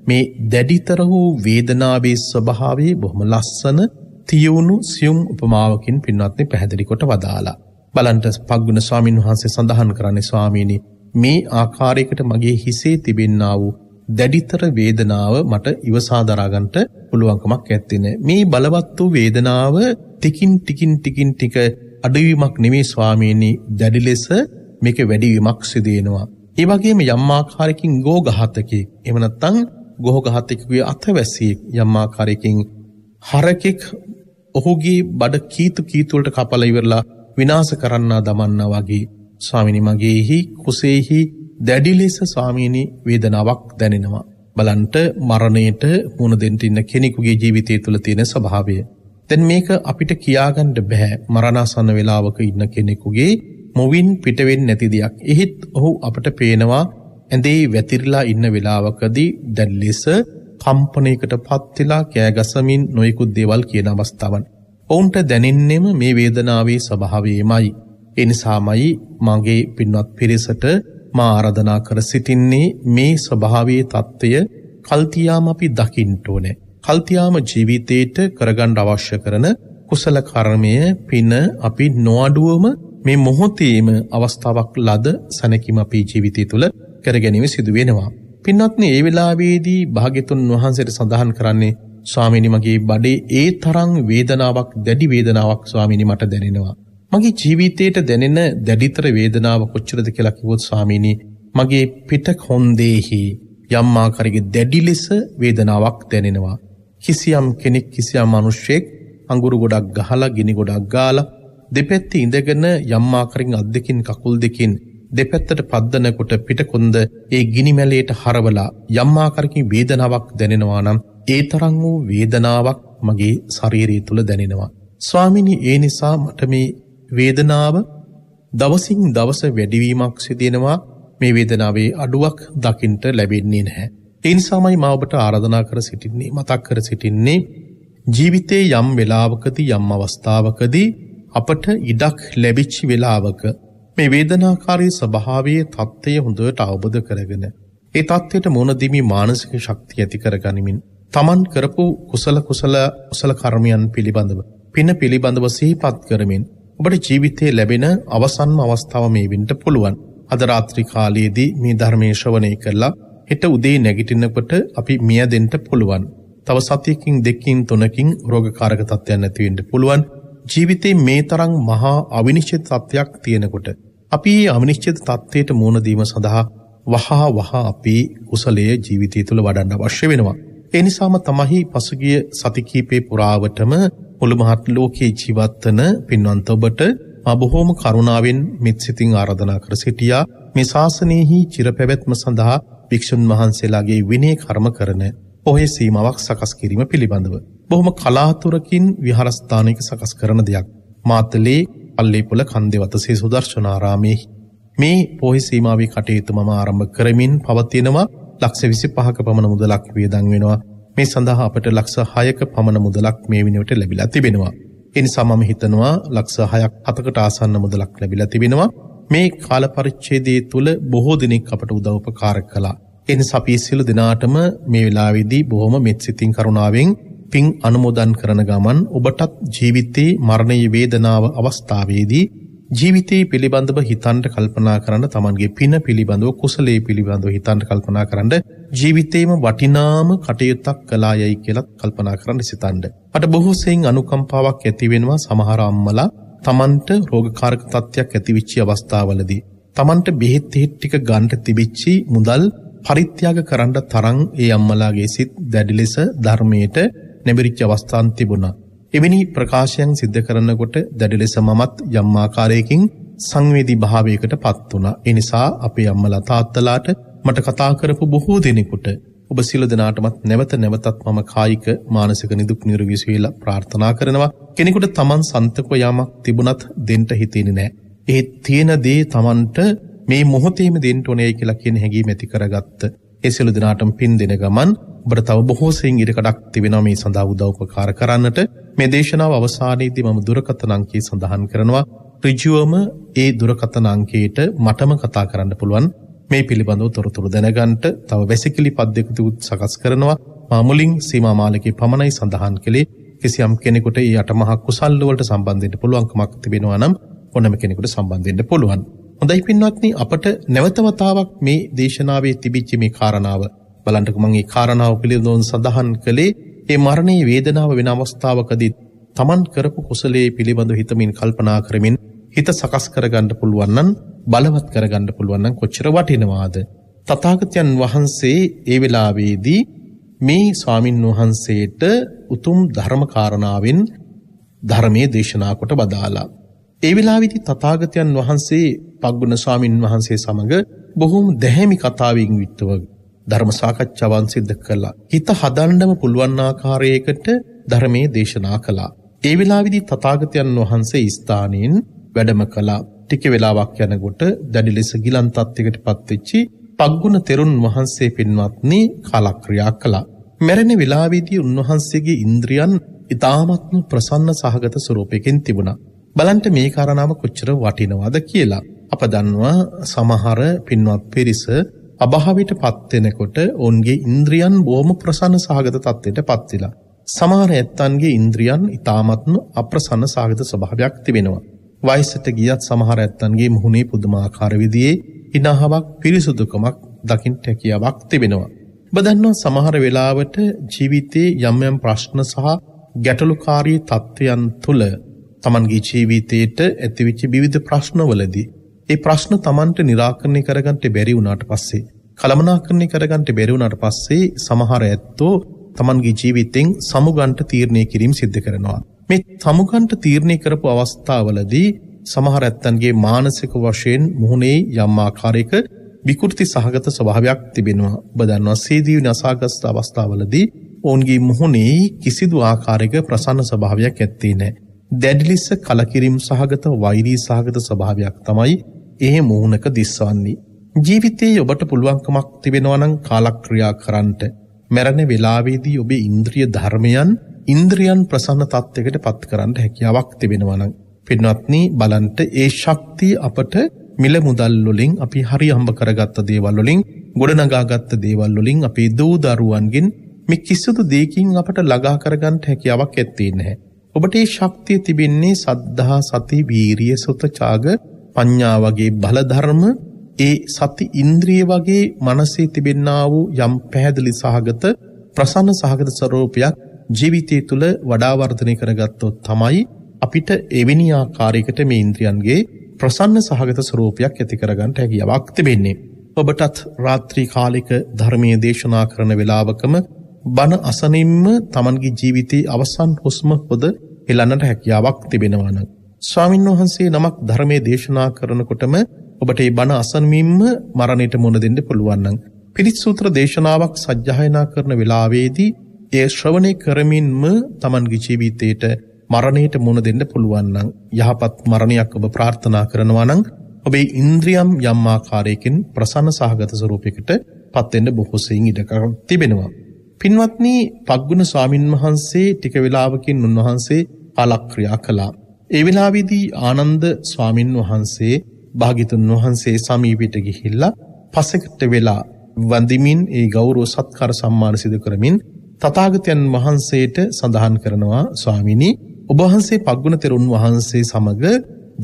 මේ දැඩිතර වූ වේදනාවේ ස්වභාවය බොහොම ලස්සන තියවුණු සියුම් උපමාවකින් පින්වත්නි පැහැදිලි කොට වදාලා. බලන්ට පග්ගුණ ස්වාමින් වහන්සේ සඳහන් කරන්නේ ස්වාමීනි මේ ආකාරයකට මගේ හිසේ තිබෙන්නා වූ දැඩිතර වේදනාව මට ඉවසා දරාගන්නට පුළුවන්කමක් ඇත්තේ නැහැ. මේ බලවත් වූ වේදනාව ටිකින් ටිකින් ටිකින් ටික අඩුවීමක් නෙමේ ස්වාමීනි දැඩි ලෙස මේක වැඩිවීමක් සිදු වෙනවා. ඒ වගේම යම් ආකාරයකින් ගෝඝාතකෙක් එහෙම නැත්නම් ගෝඝාතකෙකුගේ අතවැසියෙක් යම් ආකාරයකින් හරකෙක් ඔහුගේ බඩ කීතු කීතුවලට කපල ඉවරලා විනාශ කරන්නා දමන්නා වගේ ස්වාමිනි මගේහි කුසෙහි දැඩි ලෙස ස්වාමීනි වේදනාවක් දැනෙනවා. බලන්ට මරණයට මුණ දෙන්න ඉන්න කෙනෙකුගේ ජීවිතය තුළ තියෙන ස්වභාවය. දැන් මේක අපිට කියාගන්න බෑ මරණාසන්න වෙලාවක ඉන්න කෙනෙකුගේ මොවින් පිටවෙන්නේ නැති දෙයක්. එහෙත් ඔහු අපට පේනවා ඇඳේ වැතිරලා ඉන්න වෙලාවකදී දැඩි ලෙස කම්පනයකටපත් වෙලා කෑ ගසමින් නොයෙකුත් දේවල් කියන අවස්ථාවන්. ඔවුන්ට දැනෙන්නෙම මේ වේදනාවේ ස්වභාවයමයි. ඒ නිසාමයි මගේ පින්වත් පිරිසට මා ආරාධනා කර සිටින්නේ මේ ස්වභාවයේ తত্ত্বය කල්තියාම අපි දකින්න ඕනේ. කල්තියාම ජීවිතේට කරගන්න අවශ්‍ය කරන කුසල කර්මය පින අපි නොඅඩුවම මේ මොහොතේම අවස්ථාවක් ලද සැනකීම අපේ ජීවිතය තුළ කරගැනීම සිදු වෙනවා. පින්වත්නි ඒ වෙලාවේදී භාග්‍යතුන් වහන්සේට සඳහන් කරන්නේ ස්වාමීනි මගේ බඩේ ඒ තරම් වේදනාවක් දැඩි වේදනාවක් ස්වාමීනි මට දැනෙනවා. මගේ ජීවිතේට දැනෙන දැඩිතර වේදනාව කොච්චරද කියලා කිව්වොත් ස්වාමීනි මගේ පිට කොන්දේහි යම් ආකාරයේ දැඩි ලෙස වේදනාවක් දැනෙනවා. කිසියම් කෙනෙක් කිසියම් මිනිසෙක් අඟුරු ගොඩක් ගහලා ගිනි ගොඩක් ගාලා දෙපැත්තේ ඉඳගෙන යම් ආකාරයෙන් අත් දෙකින් කකුල් දෙකින් දෙපැත්තට පද්දනකොට පිටකොන්ද ඒ ගිනිමැලයට හරවලා යම්මාකරකින් වේදනාවක් දැනෙනවා නම් ඒ තරම් වූ වේදනාවක් මගේ ශරීරය තුළ දැනෙනවා. ස්වාමිනි ඒ නිසා මට මේ වේදනාව දවසින් දවස වැඩිවීමක් සිදෙනවා මේ වේදනාවේ අඩුවක් දකින්ට ලැබෙන්නේ නැහැ. ඒ නිසාමයි මා ඔබට ආරාධනා කර සිටින්නේ මතක් කර සිටින්නේ ජීවිතයේ යම් වෙලාවකදී යම් අවස්ථාවකදී අපට ඉඩක් ලැබිච්ච වෙලාවක මේ වේදනාකාරී ස්වභාවයේ தත්ත්වය හොඳට අවබෝධ කරගෙන ඒ தත්ත්වයට මුණ දීමි මානසික ශක්තිය ඇති කරගනිමින් තමන් කරපු කුසල කුසල කුසල කර්මයන් පිළිබඳව පින පිළිබඳව සිහිපත් කරමින් ඔබට ජීවිතයේ ලැබෙන අවසන්ම අවස්ථාව මේ වෙන්න පුළුවන්. අද රාත්‍රී කාලයේදී මේ ධර්මයේ ශ්‍රවණය කරලා හෙට උදේ නැගිටිනකොට අපි මියදෙන්න පුළුවන්. තව සතියකින් දෙකකින් තුනකින් රෝගකාරක තත්ත්වයන් ඇති වෙන්න පුළුවන්. ජීවිතේ මේ තරම් මහා අවිනිශ්චිත තත්ත්වයක් තියෙනකොට අපි මේ අවිනිශ්චිත තත්ත්වයට මුහුණ දීම සඳහා වහා වහා අපි කුසලයේ ජීවිතය තුළ වඩන්න අවශ්‍ය වෙනවා. ඒ නිසාම තමයි පසුගිය සති කිහිපේ පුරාවටම මුළු මහත් ලෝකයේ ජීවත් වන පින්වන්ත ඔබට මා බොහෝම කරුණාවෙන් මෙත් සිතින් ආරාධනා කර සිටියා මේ ශාසනයෙහි චිරපැවැත්ම සඳහා වික්ෂුන් වහන්සේලාගේ විනය කර්ම කරන පොහේ සීමාවක් සකස් කිරීම පිළිබඳව. බොහොම කලාතුරකින් විහාරස්ථානයක සකස් කරන දෙයක්. මාතලේ පල්ලේපොළ කන්දේවතසේ සුදර්ශනාරාමයේ මේ පොහේ සීමාවේ කටයුතු මම ආරම්භ කරමින් පවතිනවා. ලක්ෂ 25ක පමණ මුදලක් වියදම් වෙනවා. මේ සඳහා අපට ලක්ෂ 6ක පමණ මුදලක් මේ වෙනුවට ලැබිලා තිබෙනවා. ඒ නිසා මම හිතනවා ලක්ෂ 6ක් 7කට ආසන්න මුදලක් ලැබිලා තිබෙනවා. මේ කාල පරිච්ඡේදයේ තුල බොහෝ දෙනෙක් අපට උදව් උපකාර කළා. එනිසා අපි සියලු දෙනාටම මේ වෙලාවේදී බොහොම මෙත් සිතින් කරුණාවෙන් පින් අනුමෝදන් කරන ගමන් ඔබටත් ජීවිතේ මරණයේ වේදනාව අවස්ථාවේදී ජීවිතේ පිළිබඳව හිතන්න කල්පනා කරන්න තමන්ගේ පින පිළිබඳව කුසලයේ පිළිබඳව හිතන්න කල්පනා කරන්න ජීවිතේම වටිනාම කටයුත්තක් කළා යයි කියලා කල්පනා කරන්න සිතන්න. මට බොහෝ සෙයින් අනුකම්පාවක් ඇති වෙනවා සමහර අම්මලා තමන්ට රෝගකාරක තත්ත්වයක් ඇතිවිච්ච අවස්ථාවලදී තමන්ට බෙහෙත් ටික ගන්න තිබිච්චි මුදල් පරිත්‍යාග කරන්න තරම් ඒ අම්මලාගේ සිත් දැඩි ලෙස ධර්මයට නැඹිරිච්ච අවස්ථාන් තිබුණා. එවැනි ප්‍රකාශයන් සිද්ධ කරනකොට දැඩි ලෙස මමත් යම් ආකාරයකින් සංවේදී භාවයකට පත් වුණා. ඒ නිසා අපේ අම්මලා තාත්තලාට මට කතා කරපු බොහෝ දෙනෙකුට ඔබ සියලු දෙනාටමත් නැවත නැවතත් මම කායික මානසික නිදුක් නිරෝගී සුවය ප්‍රාර්ථනා කරනවා. කෙනෙකුට Taman සන්තකෝ යමක් තිබුණත් දෙන්න හිතෙන්නේ නැහැ. ඒ තියෙන දේ Tamanට මේ මොහොතේම දෙන්න ඕනේ කියලා කියන හැඟීම ඇති කරගත්ත ඒ සියලු දෙනාටම පින් දෙන ගමන් ඔබට තව බොහෝ සෙයින් ඉරකඩක් තිබෙනවා මේ සඳහා උදව් උපකාර කරන්නට මේ දේශනාව අවසානයේදී මම දුරකථන අංකය සඳහන් කරනවා ඍජුවම ඒ දුරකථන අංකයට මටම කතා කරන්න පුළුවන් මේ පිළිබඳව තොරතුරු දැනගන්නට තව වැසිකිලි පද්‍යකුත් සකස් කරනවා මා මුලින් සීමා මාලකේ පමණයි සඳහන් කළේ කිසියම් කෙනෙකුට ඒ අටමහා කුසල් වලට සම්බන්ධ වෙන්න පුළුවන්කමක් තිබෙනවා නම් ඕනම කෙනෙකුට සම්බන්ධ වෙන්න පුළුවන්. හොඳයි පින්වත්නි අපට නැවතවතාවක් මේ දේශනාවේ තිබිච්ච මේ කාරණාව බලන්නක මම මේ කාරණාව පිළිබඳව සඳහන් කළේ මේ මරණයේ වේදනාව වෙන අවස්ථාවකදී Taman කරපු කුසලයේ පිළිබඳව හිතමින් කල්පනා කරමින් හිත සකස් කරගන්න පුළුවන් නම් බලවත් කරගන්න පුළුවන් නම් කොච්චර වටිනවාද තථාගතයන් වහන්සේ ඒ වෙලාවේදී මේ ස්වාමින් වහන්සේට උතුම් ධර්ම කාරණාවෙන් ධර්මයේ දේශනා කොට බදාලා ඒ වෙලාවේදී තථාගතයන් වහන්සේ පග්ගුණ ස්වාමින් වහන්සේ සමග බොහොම දැහැමි කතාවෙන් යුක්තව ධර්ම සාකච්ඡාවන් සිද්ධ කළා. හිත හදන්නම පුළුවන් ආකාරයකට ධර්මයේ දේශනා කළා. ඒ වෙලාවේදී තථාගතයන් වහන්සේ ස්ථානෙන් වැඩම කළා. ටික වෙලාවක් යනකොට දැඩි ලෙස ගිලන් තත්යකටපත් වෙච්චි පග්ගුණ තෙරුන් වහන්සේ පින්වත්නි කලක්‍රියා කළා. මැරෙන වෙලාවේදී උන්වහන්සේගේ ඉන්ද්‍රියන් ඊ타මත්ම ප්‍රසන්න සහගත ස්වරූපයෙන් තිබුණා. බලන්ට මේ කාරණාව කොච්චර වටිනවද කියලා. අප දන්නවා සමහර පින්වත් පිරිස අභාවයට පත් වෙනකොට ඔවුන්ගේ ඉන්ද්‍රියන් බොහොම ප්‍රසන්න සහගත තත්ත්වයට පත් වෙලා. සමහර ඇත්තන්ගේ ඉන්ද්‍රියන් ඊ타මත්ම අප්‍රසන්න සාගත ස්වභාවයක් තිබෙනවා. වයසට ගියත් සමහර ඇත්තන්ගේ මුහුණේ පුදුමාකාර විදිහේ ඉනහාවක් පිරිසුදුකමක් දකින්ට හැකියාවක් තිබෙනවා. ඔබ දන්නවා සමහර වෙලාවට ජීවිතයේ යම් යම් ප්‍රශ්න සහ ගැටලුකාරී තත්ත්වයන් තුළ තමන්ගේ ජීවිතයට ඇතිවිච්ච විවිධ ප්‍රශ්නවලදී ඒ ප්‍රශ්න තමන්ට निराකරණය කරගන්න බැරි වුණාට පස්සේ කලමනාකරණය කරගන්න බැරි වුණාට පස්සේ සමහර ඇත්තෝ තමන්ගේ ජීවිතෙන් සමුගන්ට තීරණය කිරීම සිද්ධ කරනවා මේ සමුගන්ට තීරණය කරපු අවස්ථාවලදී සමහර ඇත්තන්ගේ මානසික වශයෙන් මුහුණේ යම් ආකාරයක විකෘති සහගත ස්වභාවයක් තිබෙනවා ඔබ දන්නවා සීදී විනාශාගත අවස්ථාවලදී ඔවුන්ගේ මුහුණේ කිසිදු ආකාරයක ප්‍රසන්න ස්වභාවයක් ඇත්තේ නැහැ දැඩි ලෙස කලකිරීම සහගත වෛරී සහගත ස්වභාවයක් තමයි එහෙ මූණක දිස්වන්නේ. ජීවිතයේ ඔබට පුළුවන්කමක් තිබෙනවා නම් කාලක්‍රියා කරන්නට මැරෙන වෙලාවේදී ඔබේ ඉන්ද්‍රිය ධර්මයන් ඉන්ද්‍රියන් ප්‍රසන්න තත්යකට පත් කරන්න හැකියාවක් තිබෙනවා නම් පින්වත්නි බලන්ට ඒ ශක්තිය අපට මිල මුදල් වලින් අපි හරි හම්බ කරගත්ත දේවල් වලින් ගොඩනගාගත්ත දේවල් වලින් අපේ දූ දරුවන්ගෙන් මේ කිසිදු දෙයකින් අපට ළඟා කරගන්න හැකියාවක් ඇත්තේ නැහැ. ඔබට ඒ ශක්තිය තිබෙන්නේ සද්ධා සති වීරිය සුත ඡාග පඤ්ඤා වගේ බල ධර්ම ඒ සති ඉන්ද්‍රිය වගේ මනසේ තිබෙන්නා වූ යම් පැහැදිලි සහගත ප්‍රසන්න සහගත ස්වરૂපයක් ජීවිතය තුළ වඩා වර්ධනය කරගත්තොත් තමයි අපිට එවැනි ආකාරයකට මේ ඉන්ද්‍රියන්ගේ ප්‍රසන්න සහගත ස්වરૂපයක් ඇති කරගන්නට හැකියාවක් තිබෙන්නේ. ඔබටත් රාත්‍රී කාලික ධර්මයේ දේශනා කරන වේලාවකම බණ අසනින්ම Tamanගේ ජීවිතයේ අවසන් හුස්ම පොද හෙළන්නට හැකියාවක් තිබෙනවා නම් ස්වාමින් වහන්සේ නමක් ධර්මයේ දේශනා කරනකොටම ඔබට ඒ බණ අසනින්ම මරණයට මුහුණ දෙන්න පුළුවන් නම් පිරිත් සූත්‍ර දේශනාවක් සජ්ජායනා කරන වෙලාවේදී ඒ ශ්‍රවණය කරමින්ම Tamanගේ ජීවිතයට මරණයට මුහුණ දෙන්න පුළුවන් නම් යහපත් මරණයක් ඔබ ප්‍රාර්ථනා කරනවා නම් ඔබේ ඉන්ද්‍රියම් යම් ආකාරයකින් ප්‍රසන්න සහගත ස්වරූපයකට පත් වෙන්න බොහෝ සෙයින් ඉඩ තිබෙනවා පින්වත්නි පග්ගුණ ස්වාමින් වහන්සේ ටික වේලාවකින් උන්වහන්සේ කාලක්‍රියා කළා. ඒ වෙලාවේදී ආනන්ද ස්වාමින් වහන්සේ භාගිතුන් වහන්සේ සමීපයට ගිහිල්ලා පසෙකට වෙලා වඳිමින් ඒ ගෞරව සත්කාර සම්මාන සිදු කරමින් තථාගතයන් වහන්සේට සඳහන් කරනවා ස්වාමිනි ඔබ වහන්සේ පග්ගුණ තෙරුන් වහන්සේ සමග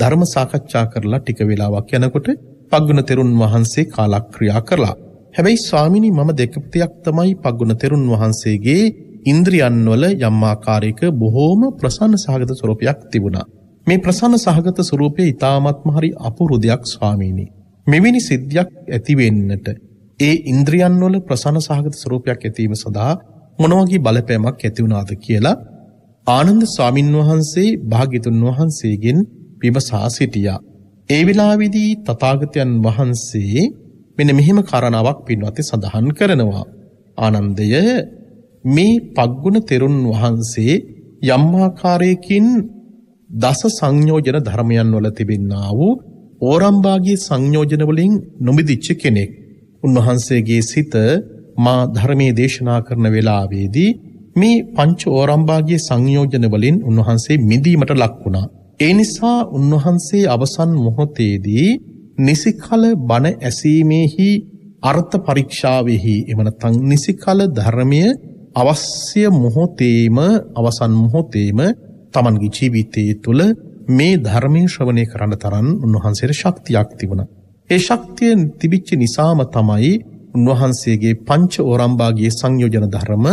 ධර්ම සාකච්ඡා කරලා ටික වේලාවක් යනකොට පග්ගුණ තෙරුන් වහන්සේ කාලක්‍රියා කළා. හැබැයි ස්වාමිනි මම දෙකපතියක් තමයි පගුණ තෙරුන් වහන්සේගේ ඉන්ද්‍රියන්වල යම්මාකාරයක බොහෝම ප්‍රසන්න සහගත ස්වරූපයක් තිබුණා. මේ ප්‍රසන්න සහගත ස්වරූපය ඉතාමත්ම හරි අපූර්ව දෙයක් ස්වාමීනි. මෙවැනි සිද්ධියක් ඇති වෙන්නට ඒ ඉන්ද්‍රියන්වල ප්‍රසන්න සහගත ස්වරූපයක් ඇතිවීම සඳහා මොනවාගේ බලපෑමක් ඇති වුණාද කියලා ආනන්ද ස්වාමින් වහන්සේ භාග්‍යතුන් වහන්සේගෙන් විමසා සිටියා. ඒ වෙලාවේදී තථාගතයන් වහන්සේ මෙන්න මෙහෙම කාරණාවක් පින්වත්නි සඳහන් කරනවා. ආනන්දය මේ පග්ගුණ තෙරුන් වහන්සේ යම් ආකාරයකින් දස සංයෝජන ධර්මයන් වල තිබෙනා වූ ඕරම්බාගේ සංයෝජන වලින් නොමිදිච්ච කෙනෙක්. උන්වහන්සේගේ සිත මා ධර්මයේ දේශනා කරන වෙලාවේදී මේ පංච ඕරම්බාගේ සංයෝජන වලින් උන්වහන්සේ මිදීමට ලක් වුණා. ඒ නිසා උන්වහන්සේ අවසන් මොහොතේදී නිසිකල බණ ඇසීමේහි අර්ථ පරීක්ෂාවෙහි එම නැත්නම් නිසිකල ධර්මය අවශ්‍ය මොහොතේම අවසන් මොහොතේම Tamanගේ ජීවිතයේ තුල මේ ධර්මයේ ශ්‍රවණය කරන්න තරම් උන්වහන්සේට ශක්තියක් තිබුණා. ඒ ශක්තිය තිබිච්ච නිසාම තමයි උන්වහන්සේගේ පංච ඕරම්බාගේ සංයෝජන ධර්ම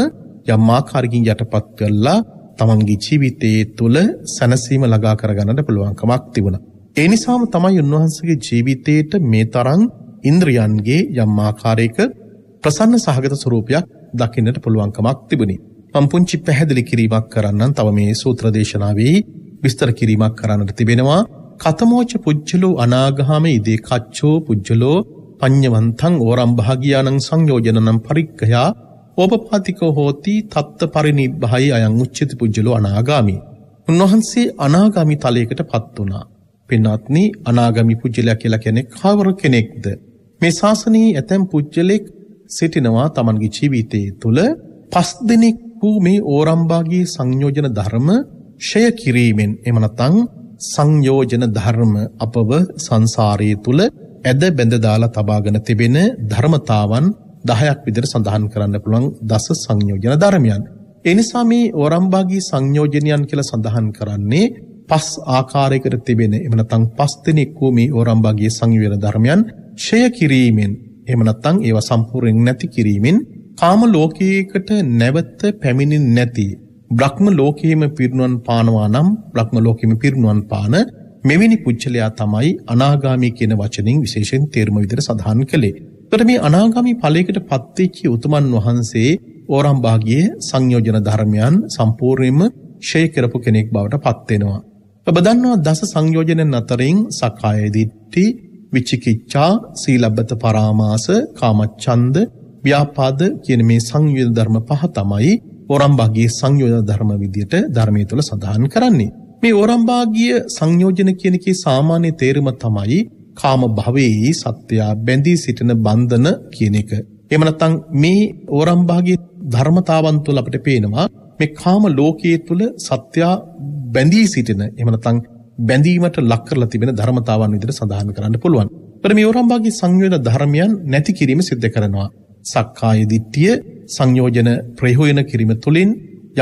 යම් ආකාරකින් යටපත් කරලා Tamanගේ ජීවිතයේ තුල සැනසීම ළඟා කරගන්නට පුළුවන්කමක් තිබුණා. ඒ නිසාම තමයි උන්වහන්සේගේ ජීවිතේට මේ තරම් ඉන්ද්‍රියන්ගේ යම් ආකාරයක ප්‍රසන්න සහගත ස්වરૂපයක් දකින්නට පුළුවන්කමක් තිබුණේ. මම පුංචි පැහැදිලි කිරීමක් කරන්නම් තව මේ සූත්‍ර දේශනාවේ විස්තර කිරීමක් කරන්නට තිබෙනවා. කතමෝච පුජ්ජලෝ අනාගාමී ඉදේ කච්චෝ පුජ්ජලෝ පඤ්ඤවන්තං ඕරම්භාගියානං සංයෝජනනම් පරික්ඛයා ඕපපාතිකෝ හෝති තත්ත පරිනිබ්බහයි අයං උච්චති පුජ්ජලෝ අනාගාමී. උන්වහන්සේ අනාගාමි තලයකට පත් වුණා. පින්වත්නි අනාගාමි පුජ්‍යලයා කියලා කියන්නේ කවර කෙනෙක්ද? මේ ශාසනයේ ඇතැම් පුජ්‍යලෙක් සිටිනවා Tamanගේ ජීවිතයේ තුල පස් දිනක් වූ මේ ඕරම්බාගේ සංයෝජන ධර්ම ෂය කිරීමෙන් එම නැත්නම් සංයෝජන ධර්ම අපව සංසාරයේ තුල ඇද බැඳ දාලා තබාගෙන තිබෙන ධර්මතාවන් 10ක් විතර සඳහන් කරන්න පුළුවන් දස සංයෝජන ධර්මයන්. ඒ නිසා මේ ඕරම්බාගේ සංයෝජනයන් කියලා සඳහන් කරන්නේ පස් ආකාරයකට තිබෙන එහෙම නැත්නම් පස් දිනක් වූ මේ ඕරම්බාගේ සංයුවන ධර්මයන් ඡය කිරීමෙන් එහෙම නැත්නම් ඒවා සම්පූර්ණයෙන් නැති කිරීමෙන් කාම ලෝකයකට නැවත පැමිණෙන්නේ නැති බ්‍රහ්ම ලෝකයේම පිරුණුවන් පානවා නම් බ්‍රහ්ම ලෝකයේම පිරුණුවන් පාන මෙවැනි පුච්චලයා තමයි අනාගාමී කියන වචنين විශේෂයෙන් තේරුම විදිහට සඳහන් කළේ. ඒතර මේ අනාගාමී ඵලයකට පත්වෙච්ච උතුමන් වහන්සේ ඕරම් භාගයේ සංයෝජන ධර්මයන් සම්පූර්ණයෙන්ම ෂේ කරපු කෙනෙක් බවට පත් වෙනවා. ඔබ දන්නවා දස සංයෝජනෙන් අතරින් සකාය දිට්ඨි, විචිකිච්ඡා, සීලබ්බත පරාමාස, කාමච්ඡන්ද, ව්‍යාපාද කියන මේ සංයෝජන ධර්ම පහ තමයි ඕරම්බාගිය සංයෝජන ධර්ම විදියට ධර්මයේ තුල සඳහන් කරන්නේ. මේ ඕරම්බාගිය සංයෝජන කියන එකේ සාමාන්‍ය තේරුම තමයි කාම භවයේ සත්‍යය බැඳී සිටින බන්ධන කියන එක. එහෙම නැත්නම් මේ ඕරම්බාගිය ධර්මතාවන් තුළ අපිට පේනවා මේ කාම ලෝකයේ තුල සත්‍ය බැඳී සිටින එහෙම නැත්නම් බැඳීමට ලක් කරලා තිබෙන ධර්මතාවන් විදිහට සඳහන් කරන්න පුළුවන්. එතකොට මේ ඕරම්බාගේ සංයෝජන ධර්මයන් නැති කිරීම සිද්ධ කරනවා. සක්කාය දිට්ඨිය සංයෝජන ප්‍රයෝජන කිරීම තුළින්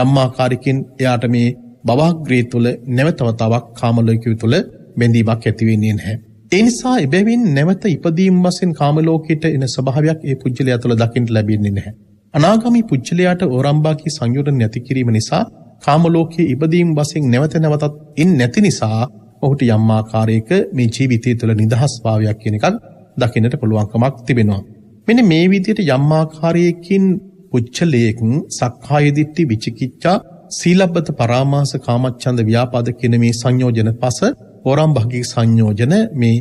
යම් ආකාරයකින් එයාට මේ බවාග්‍රේ තුල නැවතවතාවක් කාමලෝකයේ තුල බැඳීමක් ඇති වෙන්නේ නැහැ. ඒ නිසා එබැවින් නැවත ඉපදීම් වශයෙන් කාමලෝකයට එන ස්වභාවයක් ඒ පුජ්‍යලයා තුළ දකින්න ලැබෙන්නේ නැහැ. අනාගාමි පුජ්‍යලයාට ඕරම්බාකි සංයෝජන නැති කිරීම නිසා කාමලෝකයේ ඉපදීම් වශයෙන් නැවත නැවතත් එන්නේ නැති නිසා ඔහුට යම් ආකාරයක මේ ජීවිතය තුළ නිදහස් භාවයක් කියන එකක් දකින්නට පුළුවන්කමක් තිබෙනවා. මෙන්න මේ විදිහට යම් ආකාරයකින් පුච්චලයක සක්කාය දිට්ඨි විචිකිච්ඡා සීලබ්බත පරාමාස කාමච්ඡන්ද ව්‍යාපාද කියන මේ සංයෝජන පස හොරම් භගී සංයෝජන මේ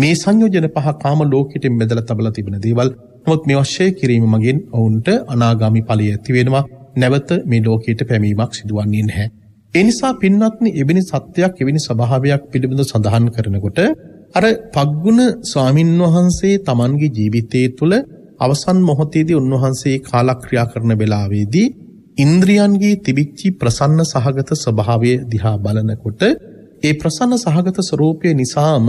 මේ සංයෝජන පහ කාම ලෝකෙටින් බෙදලා තබලා තිබෙන දේවල්. නමුත් මේ වශය කිරීම මගින් ඔවුන්ට අනාගාමි ඵලය ඇති වෙනවා. නැවත මේ ලෝකයට පැමීමක් සිදුවන්නේ නැහැ. ඒ නිසා පින්වත්නි එවැනි සත්‍යයක් එවැනි ස්වභාවයක් පිළිබඳ සඳහන් කරනකොට අර පග්ගුණ ස්වාමින් වහන්සේ Tamanගේ ජීවිතයේ තුල අවසන් මොහොතේදී උන්වහන්සේ කාලක්‍රියා කරන වෙලාවේදී ඉන්ද්‍රියන්ගේ තිබිච්චි ප්‍රසන්න සහගත ස්වභාවය දිහා බලනකොට ඒ ප්‍රසන්න සහගත ස්වરૂපය නිසාම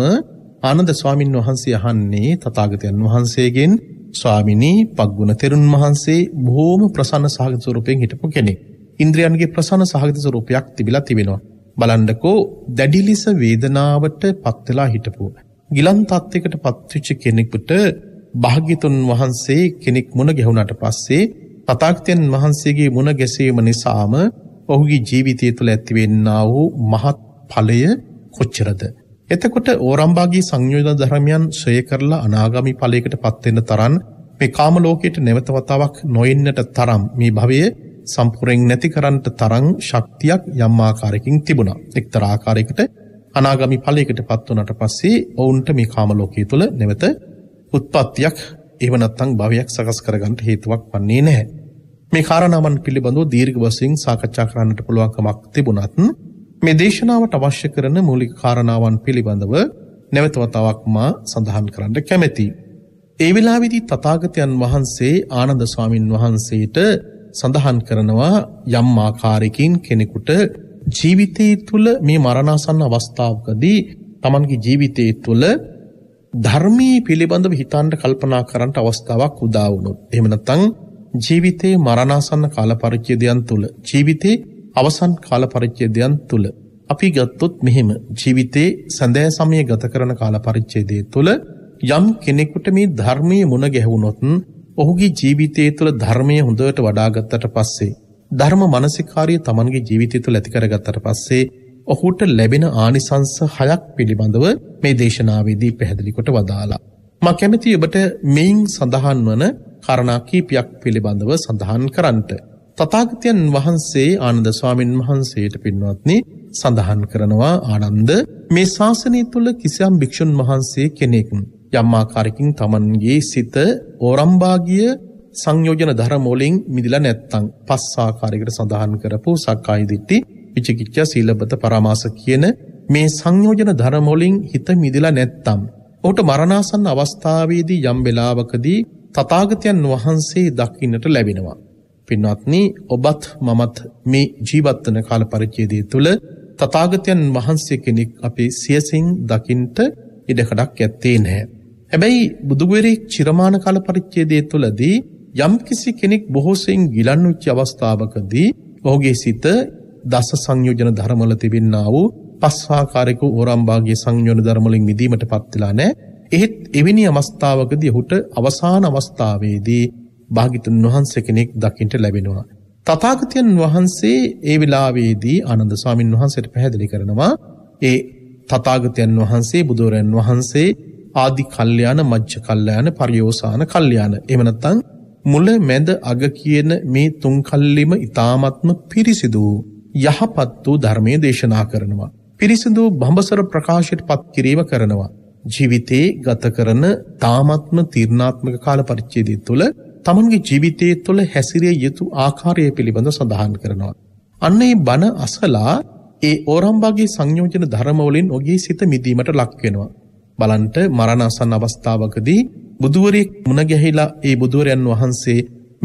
ආනන්ද ස්වාමින් වහන්සේ අහන්නේ තථාගතයන් වහන්සේගෙන් ස්වාමිනී පග්ගුණ තෙරුන් වහන්සේ බොහෝම ප්‍රසන්න සහගත ස්වරූපයෙන් හිටපු කෙනෙක්. ඉන්ද්‍රයන්ගේ ප්‍රසන්න සහගත ස්වරූපයක් තිබිලා තිබෙනවා. බලන්නකෝ දැඩි ලෙස වේදනාවට පත් වෙලා හිටපු. ගිලන් තත්යකට පත්විච්ච කෙනෙකුට භාග්‍යතුන් වහන්සේ කෙනෙක් මුණ ගැහුණාට පස්සේ තථාගතයන් වහන්සේගේ මුණ ගැසීම නිසාම ඔහුගේ ජීවිතය තුළ ඇතිවෙන්නා වූ මහත් ඵලය කොච්චරද? එතකොට ඕරම්බාගේ සංයෝජන ධර්මයන් ශ්‍රේ කරලා අනාගාමි ඵලයකට පත් වෙන්න තරම් මේ කාම ලෝකයට නැවත වතාවක් නොයෙන්නට තරම් මේ භවයේ සම්පූර්ණයෙන් නැති කරන්නට තරම් ශක්තියක් යම් ආකාරයකින් තිබුණා. එක්තරා ආකාරයකට අනාගාමි ඵලයකට පත් වුණාට පස්සේ ඔවුන්ට මේ කාම ලෝකයේ තුල නැවත උත්පත්තියක් එහෙම නැත්නම් භවයක් සකස් කරගන්න හේතුවක් වන්නේ නැහැ. මේ කාරණාවන් පිළිබඳව දීර්ඝ වශයෙන් සාකච්ඡා කරන්නට පුළුවන් කමක් තිබුණත් මේ දේශනාවට අවශ්‍ය කරන මූලික කාරණාවන් පිළිබඳව නැවත වතාවක් මා සඳහන් කරන්න කැමැතියි. ඒ වෙලාවේදී තථාගතයන් වහන්සේ ආනන්ද ස්වාමින් වහන්සේට සඳහන් කරනවා යම් ආකාරයකින් කෙනෙකුට ජීවිතයේ තුල මේ මරණාසන්න අවස්ථාවකදී Tamanගේ ජීවිතයේ තුල ධර්මයේ පිළිබඳව හිතන්න කල්පනා කරන්න අවස්ථාවක් උදා වුණොත් එහෙම නැත්නම් ජීවිතයේ මරණාසන්න කාල පරිච්ඡේදයන් තුල ජීවිතේ අවසන් කාල පරිච්ඡේදයන් තුල අපි ගත්තොත් මෙහෙම ජීවිතේ සඳෑ සමය ගත කරන කාල පරිච්ඡේදයේ තුල යම් කෙනෙකුට මේ ධර්මයේ මුණ ගැහුනොත් ඔහුගේ ජීවිතයේ තුල ධර්මයේ හොඳට වඩාගත්තට පස්සේ ධර්ම මානසිකාර්ය Tamanගේ ජීවිතය තුල ඇති කරගත්තට පස්සේ ඔහුට ලැබෙන ආනිසංස හයක් පිළිබඳව මේ දේශනාවේදී පැහැදිලි කොට වදාලා මා කැමැති ඔබට මෙයින් සඳහන් වන කාරණා කීපයක් පිළිබඳව සඳහන් කරන්නට තථාගතයන් වහන්සේ ආනන්ද ස්වාමින් වහන්සේට පින්වත්නි සඳහන් කරනවා ආනන්ද මේ ශාසනය තුල කිසියම් භික්ෂුන් වහන්සේ කෙනෙක් යම් ආකාරකින් Tamanගේ සිත ඕරම්බාගිය සංයෝජන ධර්ම වලින් මිදලා නැත්තම් පස් ආකාරයකට සඳහන් කරපු සක්කාය දිට්ඨි විචිකිච්ඡා සීලබත පරාමාස කියන මේ සංයෝජන ධර්ම වලින් හිත මිදලා නැත්තම් ඔහුට මරණාසන්න අවස්ථාවේදී යම් වෙලාවකදී තථාගතයන් වහන්සේ දකින්නට ලැබෙනවා. පින්වත්නි ඔබත් මමත් මේ ජීවත්වන කාල පරිච්ඡේදය තුළ තථාගතයන් වහන්සේ කෙනෙක් අපේ සියසින් දකින්ට ඉඩකඩක් ඇත්තේ නැහැ. හැබැයි බුදුගුවරේ චිරමාන කාල පරිච්ඡේදය තුළදී යම්කිසි කෙනෙක් බොහෝසෙන් ගිලන් උච්ච අවස්ථාවකදී ඔහුගේ සිත දස සංයෝජන ධර්මවල තිබෙන්නා වූ පස්වාකාරික ඕරම්භාගයේ සංයෝජන ධර්මවලින් මිදීමටපත් වෙලා නැහැ. එහෙත් එවැනි අවස්ථාවකදී ඔහුට අවසාන අවස්ථාවේදී භාගිතුන් වහන්සේ කෙනෙක් දකින්ට ලැබෙනවා. තථාගතයන් වහන්සේ ඒ වෙලාවේදී ආනන්ද ස්වාමින් වහන්සේට පැහැදිලි කරනවා ඒ තථාගතයන් වහන්සේ බුදුරයන් වහන්සේ ආදි කල්යාණ මජ්ජ කල්යාණ පරියෝසాన කල්යාණ එහෙම නැත්නම් මුල මැද අග කියන මේ තුන් කල්ලිම ඊ타මත්ම පිරිසිදු යහපත් වූ ධර්මයේ දේශනා කරනවා. පිරිසිදු බඹසර ප්‍රකාශයට පත් කිරීම කරනවා. ජීවිතේ ගත කරන තාමත්ම තීර්ණාත්මක කාල පරිච්ඡේදය තුළ තමන්ගේ ජීවිතයේ තුළ හැසිරිය යුතු ආකාරය පිළිබඳ සඳහන් කරනවා. අන්න ඒ බණ අසලා ඒ ඕරම්බාගේ සංයෝජන ධර්මවලින් ඔගේ සිත මිදීමට ලක් වෙනවා. බලන්ට මරණ අසන්න අවස්ථාවකදී බුදුවරයෙක් මුණ ගැහිලා ඒ බුදුවරයන් වහන්සේ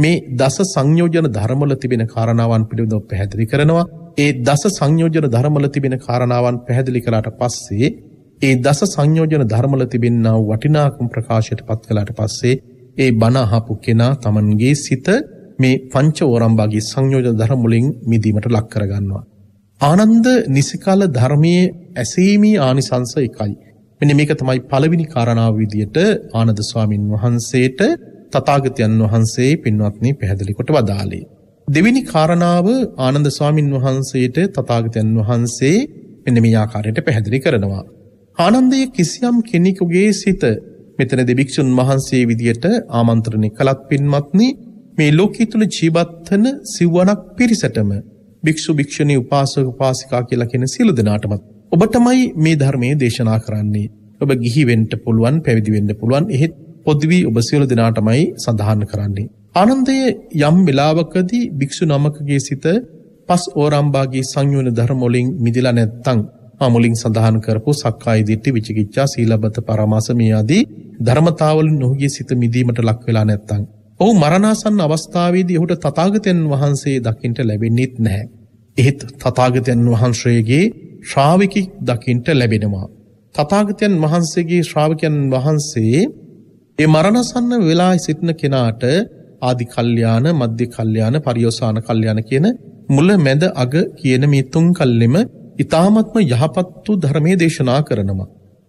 මේ දස සංයෝජන ධර්මවල තිබෙන කාරණාවන් පිළිබඳව පැහැදිලි කරනවා. ඒ දස සංයෝජන ධර්මවල තිබෙන කාරණාවන් පැහැදිලි කළාට පස්සේ ඒ දස සංයෝජන ධර්මවල තිබෙනා වටිනාකම් ප්‍රකාශයට පත් කළාට පස්සේ ඒ බණ අහපු කෙනා Tamanගේ සිත මේ පංච ඕරම්බාගේ සංයෝජන ධර්ම වලින් මිදීමට ලක් කරගන්නවා. ආනන්ද නිසිකල ධර්මයේ ඇසීමේ ආනිසංස එකයි. මෙන්න මේක තමයි පළවෙනි කාරණාව විදියට ආනන්ද ස්වාමින් වහන්සේට තථාගතයන් වහන්සේ පින්වත්නි පැහැදිලි කොට වදාළේ. දෙවෙනි කාරණාව ආනන්ද ස්වාමින් වහන්සේට තථාගතයන් වහන්සේ මෙන්න මේ ආකාරයට පැහැදිලි කරනවා. ආනන්දයේ කිසියම් කෙනෙකුගේ සිත මෙතනදී භික්ෂුන් වහන්සේ විදියට ආමන්ත්‍රණය කළත් පින්වත්නි මේ ලෝකයේ තුල ජීවත් වන සිවණක් පිරිසටම භික්ෂු භික්ෂුණී උපාසක උපාසිකා කියලා කියන සියලු දෙනාටමත් ඔබ තමයි මේ ධර්මයේ දේශනා කරන්නේ. ඔබ ගිහි වෙන්න පුළුවන්, පැවිදි වෙන්න පුළුවන්. එහෙත් පොදුවි ඔබ සියලු දෙනාටමයි සඳහන් කරන්නේ. ආනන්දය යම් වෙලාවකදී භික්ෂු නමකගේ සිත පස් ඕරම්බාගේ සංයුන ධර්ම වලින් මිදලා නැත්තම් අමුලින් සඳහන් කරපු සක්කාය දිට්ඨි විචිකිච්ඡා සීලබත පරමාස මේ ආදී ධර්මතාවලින් ඔහුගේ සිත මිදීමට ලක් වෙලා නැත්තම් ඔහු මරණාසන්න අවස්ථාවේදී ඔහුට තථාගතයන් වහන්සේ දකින්ට ලැබෙන්නේත් නැහැ. එහෙත් තථාගතයන් වහන්සේගේ ශ්‍රාවකෙක් දකින්ට ලැබෙනවා. තථාගතයන් වහන්සේගේ ශ්‍රාවකයන් වහන්සේ ඒ මරණසන්න වෙලා සිටින කෙනාට ආදි කල්යාණ මධ්‍ය කල්යාණ පරියෝසాన කල්යාණ කියන මුල මැද අග කියන මේ තුන් කල්ලෙම ඉතාමත්ම යහපත්තු ධර්මය දේශනා කරනවා.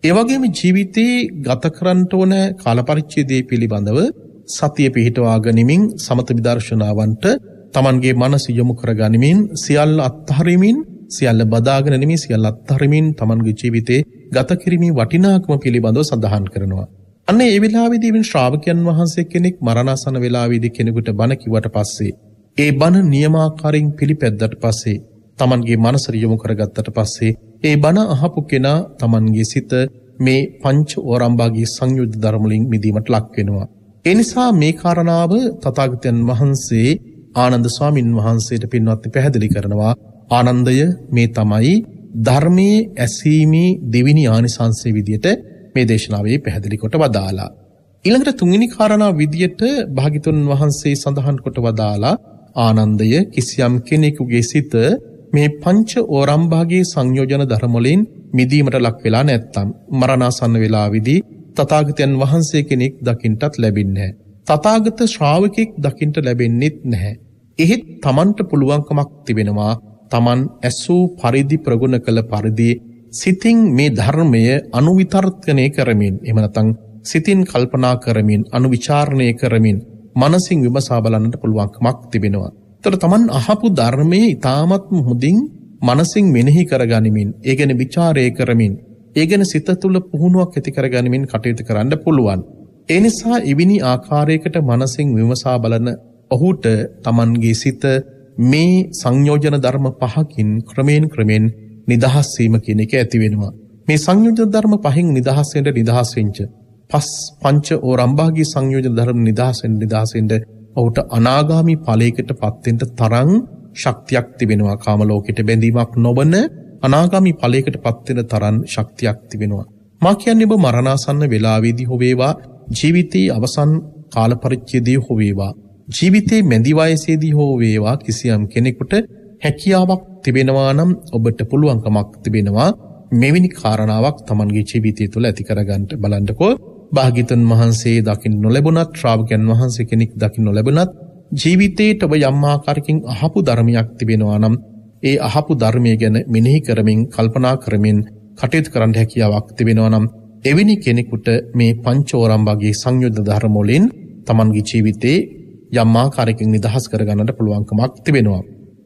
ඒවගේම ජීවිතයේ ගතකරන්ට ඕන කාලපරිච්චේදේ පිළිබඳව සතිය පිහිටවාගනිමින් සමත විදර්ශනාවන්ට තමන්ගේ මනස යොමු කරගනිමින් සියල් අත්හරිමින් සියල්ල බදාගෙන නෙමේ සියල් අත්හරිමින් තමන්ගේ ජීවිතේ ගත කිරීමේ වටිනාකම පිළිබඳව සඳහන් කරනවා. අන්න ඒ වෙලාවේදී වින් ශ්‍රාවකයන් වහන්සේ කෙනෙක් මරණාසන වෙලාවේදී කෙනෙකුට බණ කිව්වට පස්සේ ඒ බණ නියමාකාරයෙන් පිළිපැද්දට පස්සේ Tamanගේ මනස යොමු කරගත්තට පස්සේ ඒ බණ අහපු කෙනා Tamanගේ සිත මේ පංච ඕරම්බාගේ සංයුද්ධ ධර්ම වලින් මිදීමට ලක් වෙනවා. ඒ නිසා මේ කාරණාව තථාගතයන් වහන්සේ ආනන්ද ස්වාමින් වහන්සේට පින්වත්නි පැහැදිලි කරනවා. ආනන්දය මේ තමයි ධර්මයේ ඇසීමේ දෙවිනි ආනිසංසය විදියට මේ දේශනාවේ පැහැදිලි කොට වදාලා. ඊළඟට තුන්වෙනි කාරණා විදියට භාගිතුන් වහන්සේ සඳහන් කොට වදාලා ආනන්දය කිසියම් කෙනෙකුගේ සිත මේ පංච ඕරම්භාගේ සංයෝජන ධර්මවලින් මිදීමට ලක් වෙලා නැත්තම් මරණාසන්න වෙලාවේදී තථාගතයන් වහන්සේ කෙනෙක් දකින්නටත් ලැබෙන්නේ නැහැ. තථාගත ශ්‍රාවකෙක් දකින්නට ලැබෙන්නේත් නැහැ. එහෙත් Tamanට පුළුවන්කමක් තිබෙනවා Taman ඇසූ පරිදි ප්‍රගුණ කළ පරිදි සිතින් මේ ධර්මය අනුවිතර්කණය කරමින් එහෙම නැත්නම් සිතින් කල්පනා කරමින් අනුවිචාරණය කරමින් මනසින් විමසා බලන්නට පුළුවන්කමක් තිබෙනවා. තොට තමන් අහපු ධර්මය ඉතාමත්ම හොඳින් මනසිං මෙනෙහි කරගනිමින් ඒගැන විචාරය කරමින් ඒගැන සිත තුළ පුහුණුවක් ඇති කරගනිමින් කටයුතු කරන්න පුළුවන්. එනිසා එවිනි ආකාරයකට මනසිං විමසා බලන ඔහුට තමන්ගේ සිත මේ සංයෝජන ධර්ම පහකින් ක්‍රමයෙන් ක්‍රමෙන් නිදහස්වීම කියන එක ඇතිවෙනවා. මේ සංයෝජන ධර්ම පහෙන් නිදහස්සෙන්ට නිදහස්වෙංච. පස් පංච ඕ රම්භාගේ සංයෝජන ධර්ම නිදහසෙන් නිදහසෙන්ට ඔහුට අනාගාමි ඵලයකට පත්වෙන්න තරම් ශක්තියක් තිබෙනවා කාම ලෝකෙට බැඳීමක් නොබන අනාගාමි ඵලයකට පත්වෙන තරම් ශක්තියක් තිබෙනවා මා කියන්නේ ඔබ මරණාසන්න වේලාවේදී හෝ වේවා ජීවිතයේ අවසන් කාල පරිච්ඡේදයේ හෝ වේවා ජීවිතයේ මැදි වයසේදී හෝ වේවා කිසියම් කෙනෙකුට හැකියාවක් තිබෙනවා නම් ඔබට පුළුවන්කමක් තිබෙනවා මෙවැනි කාරණාවක් Tamanගේ ජීවිතය තුළ ඇති කරගන්න බලන්නකෝ භාගිතන් වහන්සේ දකිින් නොලැබුණත් ශ්‍රාවකයන් වහන්සේ කෙනෙක් දකි නොලැබනත් ජීවිතයට ඔබ යම්මාකාරකින් අහපු ධර්මයක් තිබෙනවා නම් ඒ අහපු ධර්මය ගැන මිනෙහි කරමින් කල්පනා කරමින් කටයුතු කරන්න හැකියාවක් තිබෙනවා නම් එවැනි කෙනෙකුට මේ පංචෝරම් වගේ සංයුද්ධ ධර්මෝලින් තමන්ගේ ජීවිතේ යම්මාකාරකින් නිදහස් කරගන්නට පුළුවන්කමක් තිබෙනවා.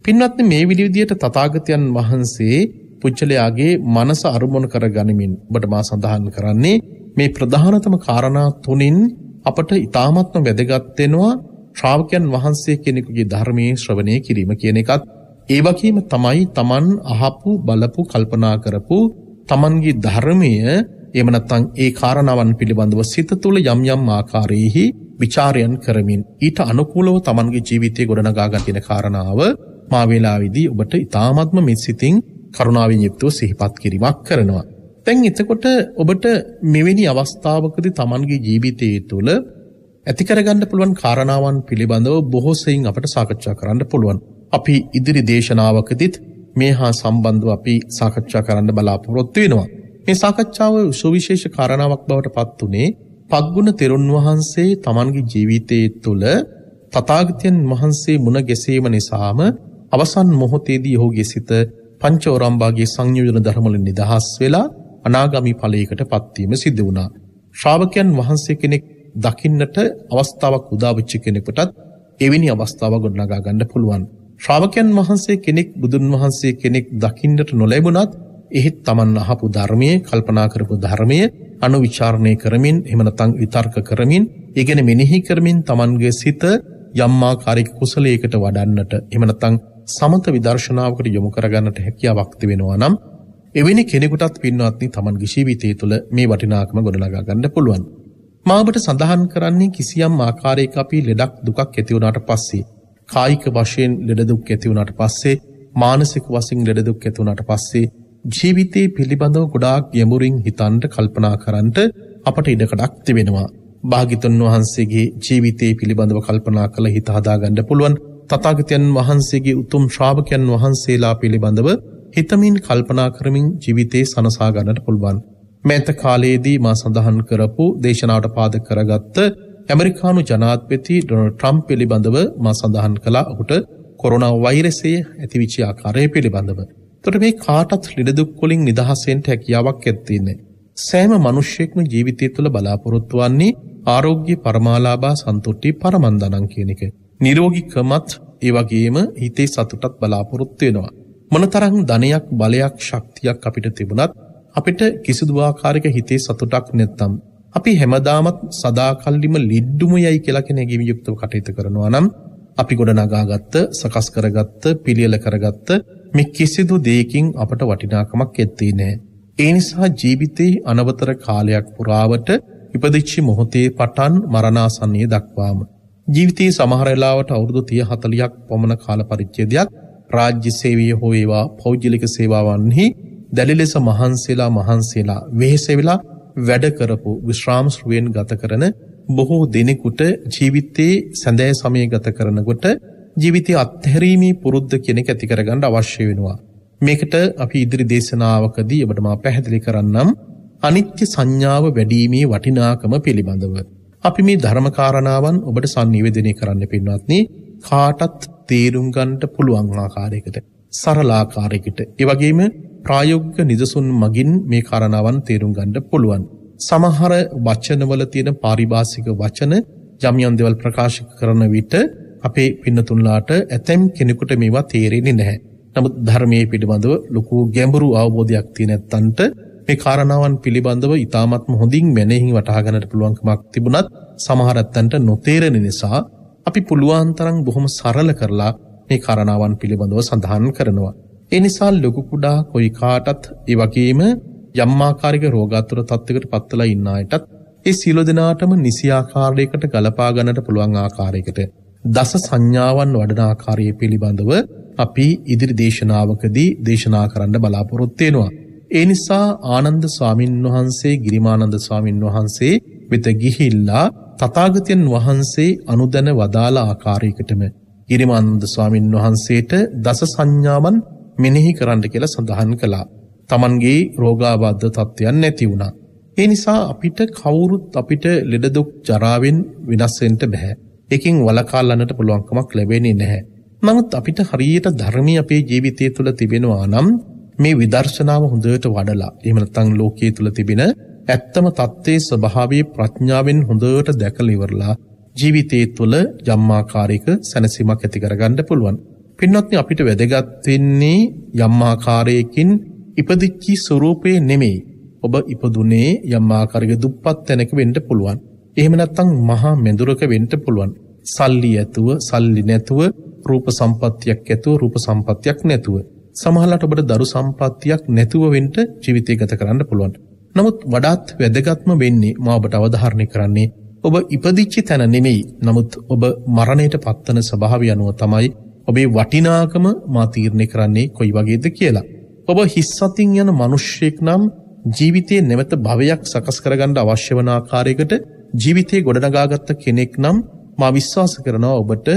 පින්වත්නි මේ විදිහට තථාගතයන් වහන්සේ පුජ්‍යලයාගේ මනස අරුමුණු කරගනිමින් ඔබට මා සඳහන් කරන්නේ මේ ප්‍රධානතම කාරණා තුනින් අපට ඉතාමත්ම වැදගත් වෙනවා ශ්‍රාවකයන් වහන්සේ කෙනෙකුගේ ධර්මයේ ශ්‍රවණය කිරීම කියන එකත් ඒ වගේම තමයි Taman අහපු බලපු කල්පනා කරපු Tamanගේ ධර්මය එහෙම නැත්නම් ඒ කාරණාවන් පිළිබඳව සිත තුළ යම් යම් ආකාරයේහි ਵਿਚාරයන් කරමින් ඊට අනුකූලව Tamanගේ ජීවිතය ගොඩනගා ගන්න කාරණාව මා වේලාවේදී ඔබට ඉතාමත්ම මෙසිතින් කරුණාවෙන් යුක්තව සිහිපත් කිරීමක් කරනවා දැන් එතකොට ඔබට මෙවැනි අවස්ථාවකදී Tamanගේ ජීවිතයේ තුළ ඇති කරගන්න පුළුවන් කාරණාවන් පිළිබඳව බොහෝ සෙයින් අපට සාකච්ඡා කරන්න පුළුවන්. අපි ඉදිරි දේශනාවකදීත් මේ හා සම්බන්ධව අපි සාකච්ඡා කරන්න බලාපොරොත්තු වෙනවා. මේ සාකච්ඡාව සුවිශේෂ කාරණාවක් බවට පත් උනේ පග්ගුණ තෙරුන් වහන්සේ Tamanගේ ජීවිතයේ තුළ තථාගතයන් වහන්සේ මුණ ගැසීම නිසාම අවසන් මොහොතේදී ඔහුගේ සිත පංචෝරම්බාගේ සංයෝජන ධර්මවලින් නිදහස් වෙලා අනාගාමි ඵලයකට පත්වීම සිදු වුණා. ශ්‍රාවකයන් වහන්සේ කෙනෙක් දකින්නට අවස්ථාවක් උදා වෙච්ච කෙනෙකුටත් එවැනි අවස්ථාවක් ගොඩනගා ගන්න පුළුවන්. ශ්‍රාවකයන් වහන්සේ කෙනෙක් බුදුන් වහන්සේ කෙනෙක් දකින්නට නොලැබුණත් එහෙත් Taman අහපු ධර්මයේ කල්පනා කරපු ධර්මයේ අනුවිචාරණය කරමින් එහෙම නැත්නම් විතර්ක කරමින් ඒ කියන්නේ මෙනෙහි කරමින් Tamanගේ සිත යම් ආකාරයක කුසලයකට වඩන්නට එහෙම නැත්නම් සමත විදර්ශනාවකට යොමු කරගන්නට හැකියාවක් තිබෙනවා නම් එවැනි කෙනෙකුටත් පින්වත්නි තමන්ගේ ජීවිතය තුළ මේ වටිනාකම ගොඩනගා ගන්න පුළුවන්. මාඹට සඳහන් කරන්නේ කිසියම් ආකාරයක අපි ලෙඩක් දුකක් ඇති වුණාට පස්සේ කායික වශයෙන් ලෙඩ දුක් ඇති වුණාට පස්සේ මානසික වශයෙන් ලෙඩ දුක් ඇති වුණාට පස්සේ ජීවිතේ පිළිබඳව ගොඩාක් ගැඹුරින් හිතන්න කල්පනා කරන්නට අපට ඉඩකඩක් තිබෙනවා. භාග්‍යතුන් වහන්සේගේ ජීවිතේ පිළිබඳව කල්පනා කළ හිත හදාගන්න පුළුවන්. තථාගතයන් වහන්සේගේ උතුම් ශ්‍රාවකයන් වහන්සේලා පිළිබඳව හිතමින් කල්පනා කරමින් ජීවිතේ සනසා ගන්නට පුළුවන්. මෑත කාලයේදී මා සඳහන් කරපු දේශනාවට පාදක කරගත්ත ඇමරිකානු ජනාධිපති ඩොනල්ඩ් ට්‍රම්ප් පිළිබඳව මා සඳහන් කළා ඔහුට කොරෝනා වෛරසය ඇතිවිච ආකාරය පිළිබඳව. එතකොට මේ කාටත් ළිඩදුක් වලින් නිදහස් වෙන්න හැකියාවක් ඇත්තින්නේ. සෑම මිනිසෙක්ම ජීවිතය තුළ බලාපොරොත්තු වන්නේ ආරෝග්‍ය පරමාලාභා සන්තුට්ටි පරමන්දනං කියන එක. නිරෝගීකමත් ඒ වගේම හිතේ සතුටත් බලාපොරොත්තු වෙනවා. මොනතරම් ධනයක් බලයක් ශක්තියක් අපිට තිබුණත් අපිට කිසිදු ආකාරයක හිතේ සතුටක් නැත්තම් අපි හැමදාමත් සදාකල්ලිම ලිඩ්ඩුම යයි කියලා කෙනෙක් ගිවි යුක්තව කටයුතු කරනවා නම් අපි ගොඩනගාගත්ත සකස් කරගත්ත පිළියෙල කරගත්ත මේ කිසිදු දෙයකින් අපට වටිනාකමක් ඇත්තේ නෑ. ඒ නිසා ජීවිතේ අනවතර කාලයක් පුරාවට ඉපදිච්ච මොහොතේ පටන් මරණාසන්නයේ දක්වාම ජීවිතයේ සමහර වෙලාවට අවුරුදු 30 40ක් පමණ කාල පරිච්ඡේදයක් රාජ්‍ය සේවය හෝ ඒවා පෞද්ගලික සේවාවන්හි දැඩි ලෙස මහන්සියලා මහන්සියලා වෙහෙස වෙලා වැඩ කරපු විශ්‍රාමශ්‍රුවෙන් ගත කරන බොහෝ දෙනෙකුට ජීවිතයේ සැඳෑ සමය ගත කරනකොට ජීවිතය අත්හැරීමේ පුරුද්ධ කෙනෙක් ඇති කරගන්න අවශ්‍ය වෙනවා. මේකට අපි ඉදිරි දේශනාවකදී ඔබට මා පැහැදිලි කරන්නම් අනිත්‍ය සංඥාව වැඩිීමේ වටිනාකම පිළිබඳව. අපි මේ ධර්මකාරණාවන් ඔබට sannivedanaya කරන්න පින්වත්නි කාටත් තේරුම් ගන්නට පුළුවන් ආකාරයකට සරල ආකාරයකට ඒ වගේම ප්‍රායෝගික නිදසුන් මගින් මේ කාරණාවන් තේරුම් ගන්න පුළුවන්. සමහර වචනවල තියෙන පාරිභාෂික වචන යම් යම් දේවල් ප්‍රකාශ කරන විට අපේ පින්නතුන්ලාට ඇතැම් කෙනෙකුට මේවා තේරෙන්නේ නැහැ. නමුත් ධර්මයේ පිළිබඳව ලොකු ගැඹුරු අවබෝධයක් තියෙන ඇත්තන්ට මේ කාරණාවන් පිළිබඳව ඉතාමත්ම හොඳින් මැනෙහි වටහා ගන්නට පුළුවන්කමක් තිබුණත් සමහර ඇත්තන්ට නොතේරෙන නිසා අපි පුළුවන් තරම් බොහොම සරල කරලා මේ කාරණාවන් පිළිබඳව සඳහන් කරනවා. ඒ නිසා ලොකු කුඩා කොයි කාටත් ඒ වගේම යම් ආකාරයක රෝගාතුර තත්යකට පත්වලා ඉන්න අයටත් ඒ සියලු දෙනාටම නිසි ආකාරයකට ගලපා ගන්නට පුළුවන් ආකාරයකට දස සංඥාවන් වඩන ආකාරය පිළිබඳව අපි ඉදිරි දේශනාවකදී දේශනා කරන්න බලාපොරොත්තු වෙනවා. ඒ නිසා ආනන්ද ස්වාමින් වහන්සේ, ගිරිමානන්ද ස්වාමින් වහන්සේ වෙත ගිහිල්ලා තථාගතයන් වහන්සේ අනුදැන වදාළ ආකාරයකටම ගිරිමානන්ද ස්වාමින් වහන්සේට දස සංඥාවන් මෙනෙහි කරන්න කියලා සඳහන් කළා. Tamanගේ රෝගාබද්ධ තත්ත්වයන් නැති වුණා. ඒ නිසා අපිට කවුරුත් අපිට ලෙඩ දුක් ජරාවෙන් විනාශ වෙන්න බෑ. ඒකෙන් වළකාලන්නට පුළුවන්කමක් ලැබෙන්නේ නැහැ. නමුත් අපිට හරියට ධර්මී අපේ ජීවිතය තුළ තිබෙනවා නම් මේ විදර්ශනාව හොඳට වඩලා එහෙම නැත්නම් ලෝකයේ තුල තිබෙන ඇත්තම තත්ත්වේ ස්වභාවේ ප්‍රඥාවෙන් හොඳට දැකලා ඉවරලා ජීවිතයේ තුළ යම්මාකාරයක සැනසීමක් ඇති කරගන්න පුළුවන්. පින්වත්නි අපිට වැදගත් වෙන්නේ යම්මාකාරයකින් ඉපදිච්චි ස්වરૂපේ නෙමෙයි. ඔබ ඉපදුනේ යම්මාකාරයක දුප්පත් තැනක වෙන්න පුළුවන්. එහෙම නැත්නම් මහා මෙඳුරක වෙන්න පුළුවන්. සල්ලි ඇතුව, සල්ලි නැතුව, රූප සම්පත්තියක් ඇතුව, රූප සම්පත්තියක් නැතුව. සමහරවිට ඔබට දරු සම්පත්තියක් නැතුව වෙන්න ජීවිතය ගත කරන්න පුළුවන්. නමුත් වඩාත් වැදගත්ම වෙන්නේ මා ඔබට අවධාරණය කරන්නේ ඔබ ඉපදිච්ච තැන නෙමෙයි. නමුත් ඔබ මරණයට පත්වන ස්වභාවය අනුව තමයි ඔබේ වටිනාකම මා තීරණය කරන්නේ කොයි වගේද කියලා. ඔබ හිස්සතින් යන මිනිස්සෙක් නම් ජීවිතයේ නැවත භවයක් සකස් කරගන්න අවශ්‍ය වන ආකාරයකට ජීවිතේ ගොඩනගාගත්ත කෙනෙක් නම් මා විශ්වාස කරනවා ඔබට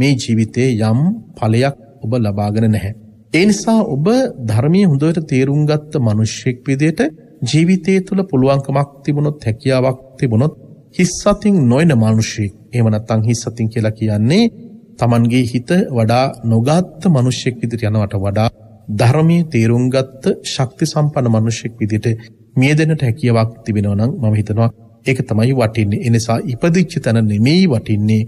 මේ ජීවිතයේ යම් ඵලයක් ඔබ ලබාගෙන නැහැ. ඒ නිසා ඔබ ධර්මයේ හොඳට තේරුම් ගත්ත මිනිස්සෙක් විදිහට ජීවිතය තුළ පුළුවන්කමක් තිබුණොත් හැකියාවක් තිබුණොත් හිස්සතින් නොයන මනුෂ්‍යෙක් එහෙම නැත්නම් හිස්සතින් කියලා කියන්නේ Tamanගේ හිත වඩා නොගත්ත මනුෂ්‍යෙක් විදිහට යනවට වඩා ධර්මයේ තේරුම් ගත්ත ශක්ති සම්පන්න මනුෂ්‍යෙක් විදිහට මිය දෙන්නට හැකියාවක් තිබෙනවා නම් මම හිතනවා ඒක තමයි වටින්නේ. ඒ නිසා ඉපදිච්ච තැන නෙමෙයි වටින්නේ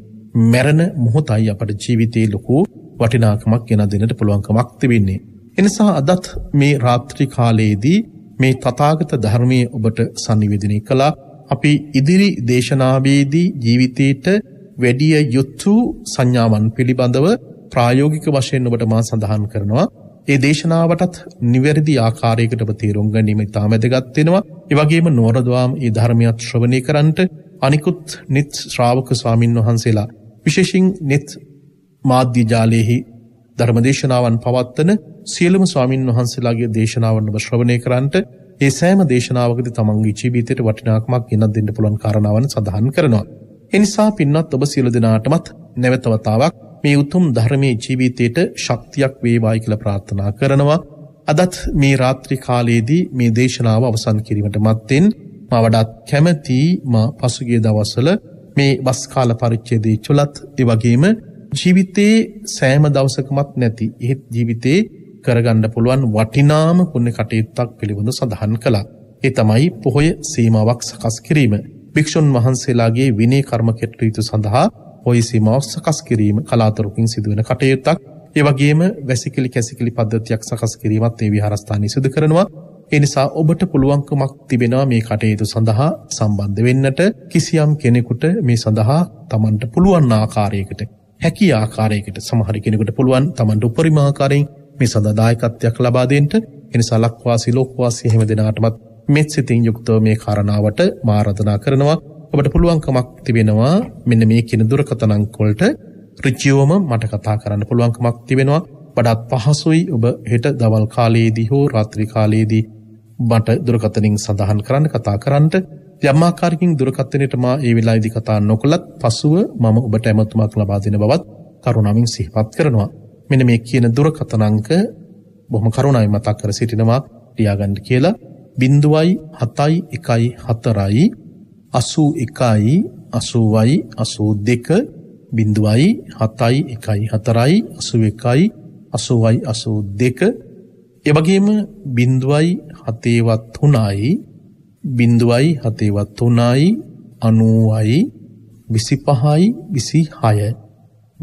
මැරෙන මොහොතයි අපට ජීවිතේ ලොකු වටිනාකමක් ගෙන දෙන්නට පුළුවන්කමක් තිබෙන්නේ. එනිසා අදත් මේ රාත්‍රී කාලයේදී මේ තථාගත ධර්මයේ ඔබට sannivedana කළා. අපි ඉදිරි දේශනාවේදී ජීවිතේට වැඩිය යුතු සංඥාවන් පිළිබඳව ප්‍රායෝගික වශයෙන් ඔබට මා සඳහන් කරනවා. ඒ දේශනාවටත් නිවැරදි ආකාරයකටම තේරුම් ගැනීම ඉතාම වැදගත් වෙනවා. ඒ වගේම නෝරදවාම් මේ ධර්මියත් ශ්‍රවණය කරන්නට අනිකුත් නිත් ශ්‍රාවක ස්වාමින් වහන්සේලා විශේෂයෙන් නිත් මාධ්‍ය ජාලයේහි ධර්මදේශනාවන් පවත්වන සියලුම ස්වාමින් වහන්සේලාගේ දේශනාවන්නම ශ්‍රවණය කරන්නට ඒ සෑම දේශනාවකද තමන්ගේ ජීවිතයට වටිනාකමක් ගෙනත් දෙන්න පුළුවන් කාරණාවන් සඳහන් කරනවා. එනිසා පින්වත් ඔබ සියලු දෙනාටමත් නැවතවතාවක් මේ උතුම් ධර්මයේ ජීවිතයට ශක්තියක් වේවායි කියලා ප්‍රාර්ථනා කරනවා. අදත් මේ රාත්‍රි කාලයේදී මේ දේශනාව අවසන් කිරීමට මත්තෙන් මා වඩාත් කැමති මා පසුගිය දවස්වල මේ බස් කාල පරිච්ඡේදයේ තුලත් ඒ වගේම ජීවිතයේ සෑම දවසකමත් නැති එහෙත් ජීවිතයේ කරගන්න පුළුවන් වටිනාම පුණ්‍ය කටයුත්තක් පිළිබඳ සඳහන් කළා. ඒ තමයි පොහොය සීමාවක් සකස් කිරීම. භික්ෂුන් වහන්සේලාගේ විනය කර්ම කටයුතු සඳහා පොහොය සීමාවක් සකස් කිරීම කලාතුරකින් සිදුවෙන කටයුත්තක්. ඒ වගේම වැසිකිලි කැසිකිලි පද්ධතියක් සකස් කිරීමත් මේ විහාරස්ථානයේ සිදු කරනවා. ඒ නිසා ඔබට පුළුවන්කමක් තිබෙනවා මේ කටයුතු සඳහා සම්බන්ධ වෙන්නට කිසියම් කෙනෙකුට මේ සඳහා Tamanට පුළුවන් ආකාරයකට හැකි ආකාරයකට සමහර කෙනෙකුට පුළුවන් Tamanට උපරිම ආකාරයෙන් මේ සඳහා දායකත්වයක් ලබා දෙන්න. එනිසා ලක්වාසී ලෝකවාසී හැම දෙනාටමත් මෙත් සිතින් යුක්තව මේ කාරණාවට මා ආරාධනා කරනවා. ඔබට පුළුවන්කමක් තිබෙනවා මෙන්න මේ කියන දුරකථන අංක වලට ඍජුවම මට කතා කරන්න පුළුවන්කමක් තිබෙනවා. වඩාත් පහසුයි ඔබ හෙට දවල් කාලයේදී හෝ රාත්‍රී කාලයේදී මට දුරකථනින් සඳහන් කරන්න කතා කරන්නට යම් ආකාරකින් දුරකථනයට මා ඒ වෙලාවේදී කතා නොකලත් පසුව මම ඔබට ඇමතුමක් ලබා දෙන බවත් කරුණාවෙන් සිහිපත් කරනවා. මෙන මේ කියන දුරකතනංක බොහොම කරුණාවෙන් මතක් කර සිටිනවා ලියාගන්න කියලා 0.7 1 4යි 81යි 80යි 82 0.7 1 4යි 81යි 80යි 82 ඒ වගේම 0.7වත් 3යි 0.7වත් 3යි 90යි 25යි 26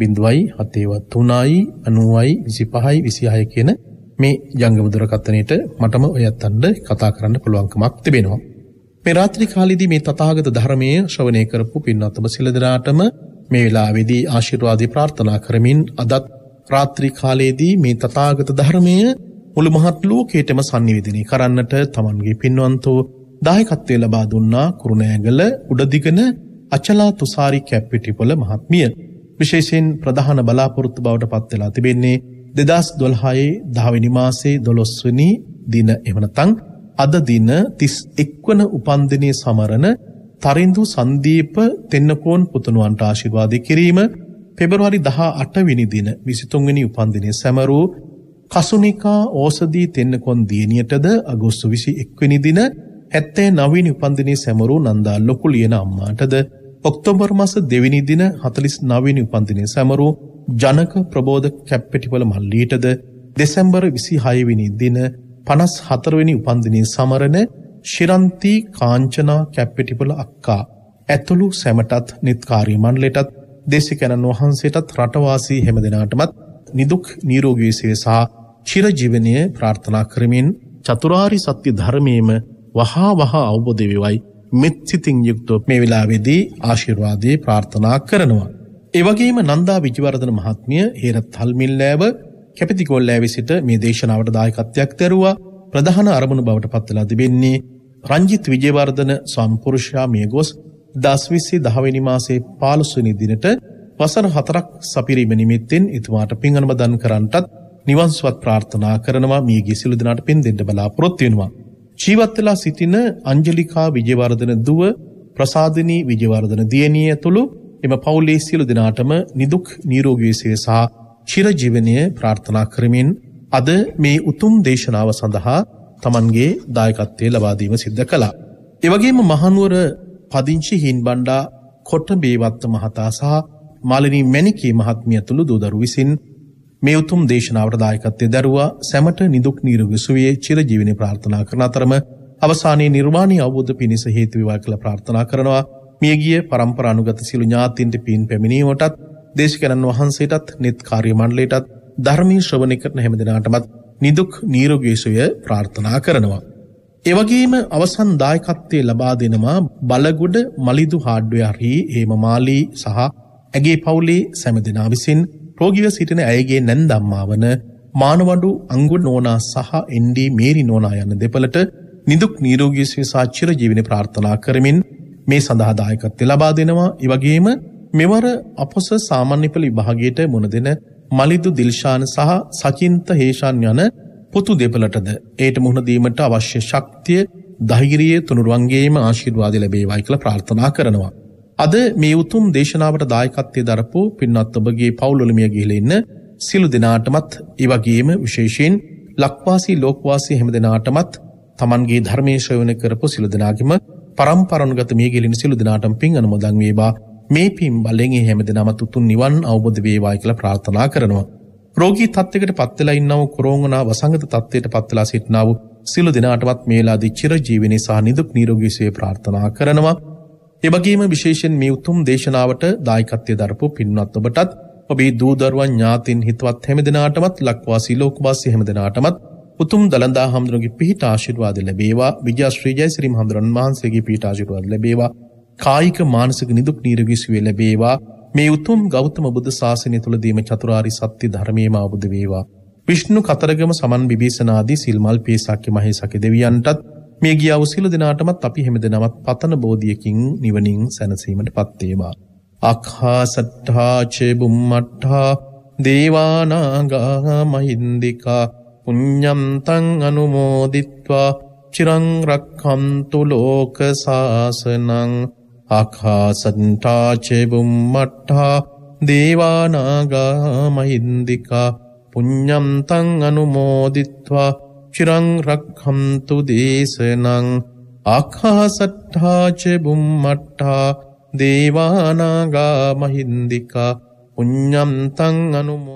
0.7වත් 3යි 90යි 25යි 26 කියන මේ ජංගම දුරකථනයේට මටම ඔයත්තන්ට කතා කරන්න පුළුවන්කමක් තිබෙනවා. මේ රාත්‍රී කාලෙදී මේ තථාගත ධර්මයේ ශ්‍රවණය කරපු පින්වත් ඔබ සියලු දෙනාටම මේ වෙලාවේදී ආශිර්වාදේ ප්‍රාර්ථනා කරමින් අදත් රාත්‍රී කාලයේදී මේ තථාගත ධර්මය මුළු මහත් ලෝකයටම sannivedanaya කරන්නට Tamanගේ පින්වන්තෝ දායකත්වය ලබා දුන්නා කුරුණෑගල උඩදිගන අචලා තුසාරි කැප්පිටිපොළ මහත්මිය විශේෂයෙන් ප්‍රධාන බලාපොරොත්තු බවට පත් වෙලා තිබෙන්නේ 2012 10වෙනි මාසේ 12වෙනි දින එහෙම නැත්නම් අද දින 31 වන උපන්දිනයේ සමරන තරිඳු සන්දීප තෙන්නකෝන් පුතුණුවන්ට ආශිර්වාද කිරීම පෙබරවාරි 18 වෙනි දින 23 වෙනි උපන්දිනයේ සැමරූ කසුනිකා ඕසදී තෙන්නකෝන් දියණියටද අගෝස්තු 21 වෙනි දින 79 වෙනි උපන්දිනයේ සැමරූ නන්දා ලොකුලියන අම්මාටද ඔක්තෝබර් මස දෙවිනි දින 49 වෙනි උපන්දිනයේ සැමරූ ජනක ප්‍රබෝධ කැප්පෙටිපොළ මල්ලීටද දෙසැම්බර් 26 වෙනි දින 54 වෙනි උපන්දිනයේ සමරන ශිරන්ති කාංචනා කැප්පෙටිපොළ අක්කා ඇතුළු සැමටත් නිත්කාරී මණ්ඩලයටත් දේශිකානන් වහන්සේටත් රටවාසී හැමදෙනාටමත් නිදුක් නිරෝගී සුවය සහ චිරජීවනයේ ප්‍රාර්ථනා කරමින් චතුරාරි සත්‍ය ධර්මයේම වහා වහා අවබෝධ වේවයි මෙත් සිතින් යුක්තව මේ වෙලාවේදී ආශිර්වාදයේ ප්‍රාර්ථනා කරනවා. ඒ වගේම නන්දා විජිවර්ධන මහත්මිය හේරත් හල්මිල්ලෑව කැපිතිකොල්ලෑවේ සිට මේ දේශනාවට දායකත්වයක් දරුවා. ප්‍රධාන අරමුණු බවට පත්වලා තිබෙන්නේ රංජිත් විජේවර්ධන සම්පුරුෂයා මිය ගොස් 10 20 මාසේ 15 වෙනි දිනට වසර 4ක් සපිරීම නිමිත්තෙන් එතුමාට පින් අනුමෝදන් කරන්නටත් නිවන්සුවත් ප්‍රාර්ථනා කරනවා මියගිය සිළු දිනාට පින් දෙන්න බලාපොරොත්තු වෙනවා. ජීවත් වෙලා සිටින අංජලිකා විජේවර්ධන දුව ප්‍රසාදිනී විජේවර්ධන දියණිය ඇතුළු එම පවුලේ සියලු දෙනාටම නිදුක් නිරෝගී සුවය සහ චිරජීවනය ප්‍රාර්ථනා කරමින් අද මේ උතුම් දේශනාව සඳහා Tamanගේ දායකත්වය ලබා දීම සිද්ධ කළා. ඒ වගේම මහනුවර පදිංචි හින්බණ්ඩා කොටබේවත්ත මහතා සහ මාලිනී මැණිකේ මහත්මිය ඇතුළු දූදරු විසින් මේ උතුම් දේශනාවට දායකත්වය දරුවා සැමට නිදුක් නිරෝගී සුවයේ චිරජීවනයේ ප්‍රාර්ථනා කරන අතරම අවසානයේ නිර්වාණී අවබෝධ පිණිස හේතු වේවා කියලා ප්‍රාර්ථනා කරනවා මියගිය પરම්පරා අනුගත සිළු ඥාතින්ට පින් පැමිණීමටත් දේශකයන්න් වහන්සේටත් නිත් කාර්ය මණ්ඩලයටත් ධර්මී ශ්‍රවණය කරන හැම දිනාටමත් නිදුක් නිරෝගී සුවය ප්‍රාර්ථනා කරනවා එවගේම අවසන් දායකත්වයේ ලබා දෙනවා බලගොඩ මලිදු හාඩ්වෙයාර්හි හේම මාලී සහ ඇගේ පවුලේ සැම දෙනා විසින් රෝගීව සිටින ඇයගේ නැන්දම්මාවන මානවඩු අංගු නෝනා සහ එන්ඩී මේරි නෝනා යන දෙපළට නිදුක් නිරෝගී සුවසා චිරජීවනය ප්‍රාර්ථනා කරමින් මේ සඳහා දායකත්වය ලබා දෙනවා. ඒ වගේම මෙවර අපොස සාමාන්‍ය පෙළ විභාගයට මුණ දෙන මලිදු දිල්ෂාන් සහ සචින්ත හේෂාන් යන පොතු දෙපළටද ඒට මුහුණ දීමට අවශ්‍ය ශක්තිය ධෛර්යය තුනුරුවන්ගේම ආශිර්වාද ලැබේවායි කියලා ප්‍රාර්ථනා කරනවා. අද මේ උතුම් දේශනාවට දායකත්වය දරපු පින්වත් ඔබගේ පවුලොලමිය ගිහිලා ඉන්න සියලු දෙනාටමත් ඒ වගේම විශේෂයෙන් ලක්වාසී ලෝකවාසී හැම දෙනාටමත් Tamanගේ ධර්මයේ ශ්‍රවණය කරපු සියලු දෙනාගේම පරම්පරානුගත මේ ගිලින සියලු දෙනාටම පින් අනුමෝදන් වේවා මේ පින් බලෙන් හැම දෙනාමත් උතුම් නිවන් අවබෝධ වේවායි කියලා ප්‍රාර්ථනා කරනවා රෝගී තත්ත්වයකට පත් වෙලා ඉන්නව කොරෝනා වසංගත තත්ත්වයට පත් වෙලා සිටනව සියලු දෙනාටමත් මේලාදී චිර ජීවනයේ සහ නිදුක් නිරෝගී සුවය ප්‍රාර්ථනා කරනවා එවගේම විශේෂෙන් මේ උතුම් දේශනාවට දායකත්වය දරපු පින්වත් ඔබටත් ඔබේ දූ දරුවන් ඥාතින් හිතවත් හැමදෙනාටමත් ලක්වාසී ලෝකවාසී හැමදෙනාටමත් උතුම් දලදා හාමුදුරුවන්ගේ පිහිට ආශිර්වාද ලැබේවා විජයශ්‍රී ජයසිරි හාමුදුරන් වහන්සේගේ පිහිට ආශිර්වාද ලැබේවා කායික මානසික නිදුක් නිරෝගී සුවය ලැබේවා මේ උතුම් ගෞතම බුදු සාසනය තුලදීම චතුරාරි සත්‍ය ධර්මයේම අවබෝධ වේවා විෂ්ණු කතරගම සමන් බිබීසනාදී සිල්මල් පේසාක්‍ය මහේසාක්‍ය දෙවියන්ටත් මේ ගිය අවසිල දිනාටමත් අපි හැමදෙනාමත් පතන බෝධියකින් නිවනින් සැනසීමට පත් වේවා. අක්ඛාසට්ඨා චේ බුම්මට්ඨා දේවානාගා මහින්దికා පුඤ්ඤන්තං අනුමෝදිත්වා චිරං රක්ඛන්තු ලෝක සාසනං අක්ඛාසට්ඨා චේ බුම්මට්ඨා දේවානාගා මහින්దికා පුඤ්ඤන්තං අනුමෝදිත්වා චිරං රක්ඛන්තු දේශනං ආකාසට්ඨා ච බුම්මට්ඨා දේවානාගා මහින්దికා පුඤ්ඤන්තං අනුමෝ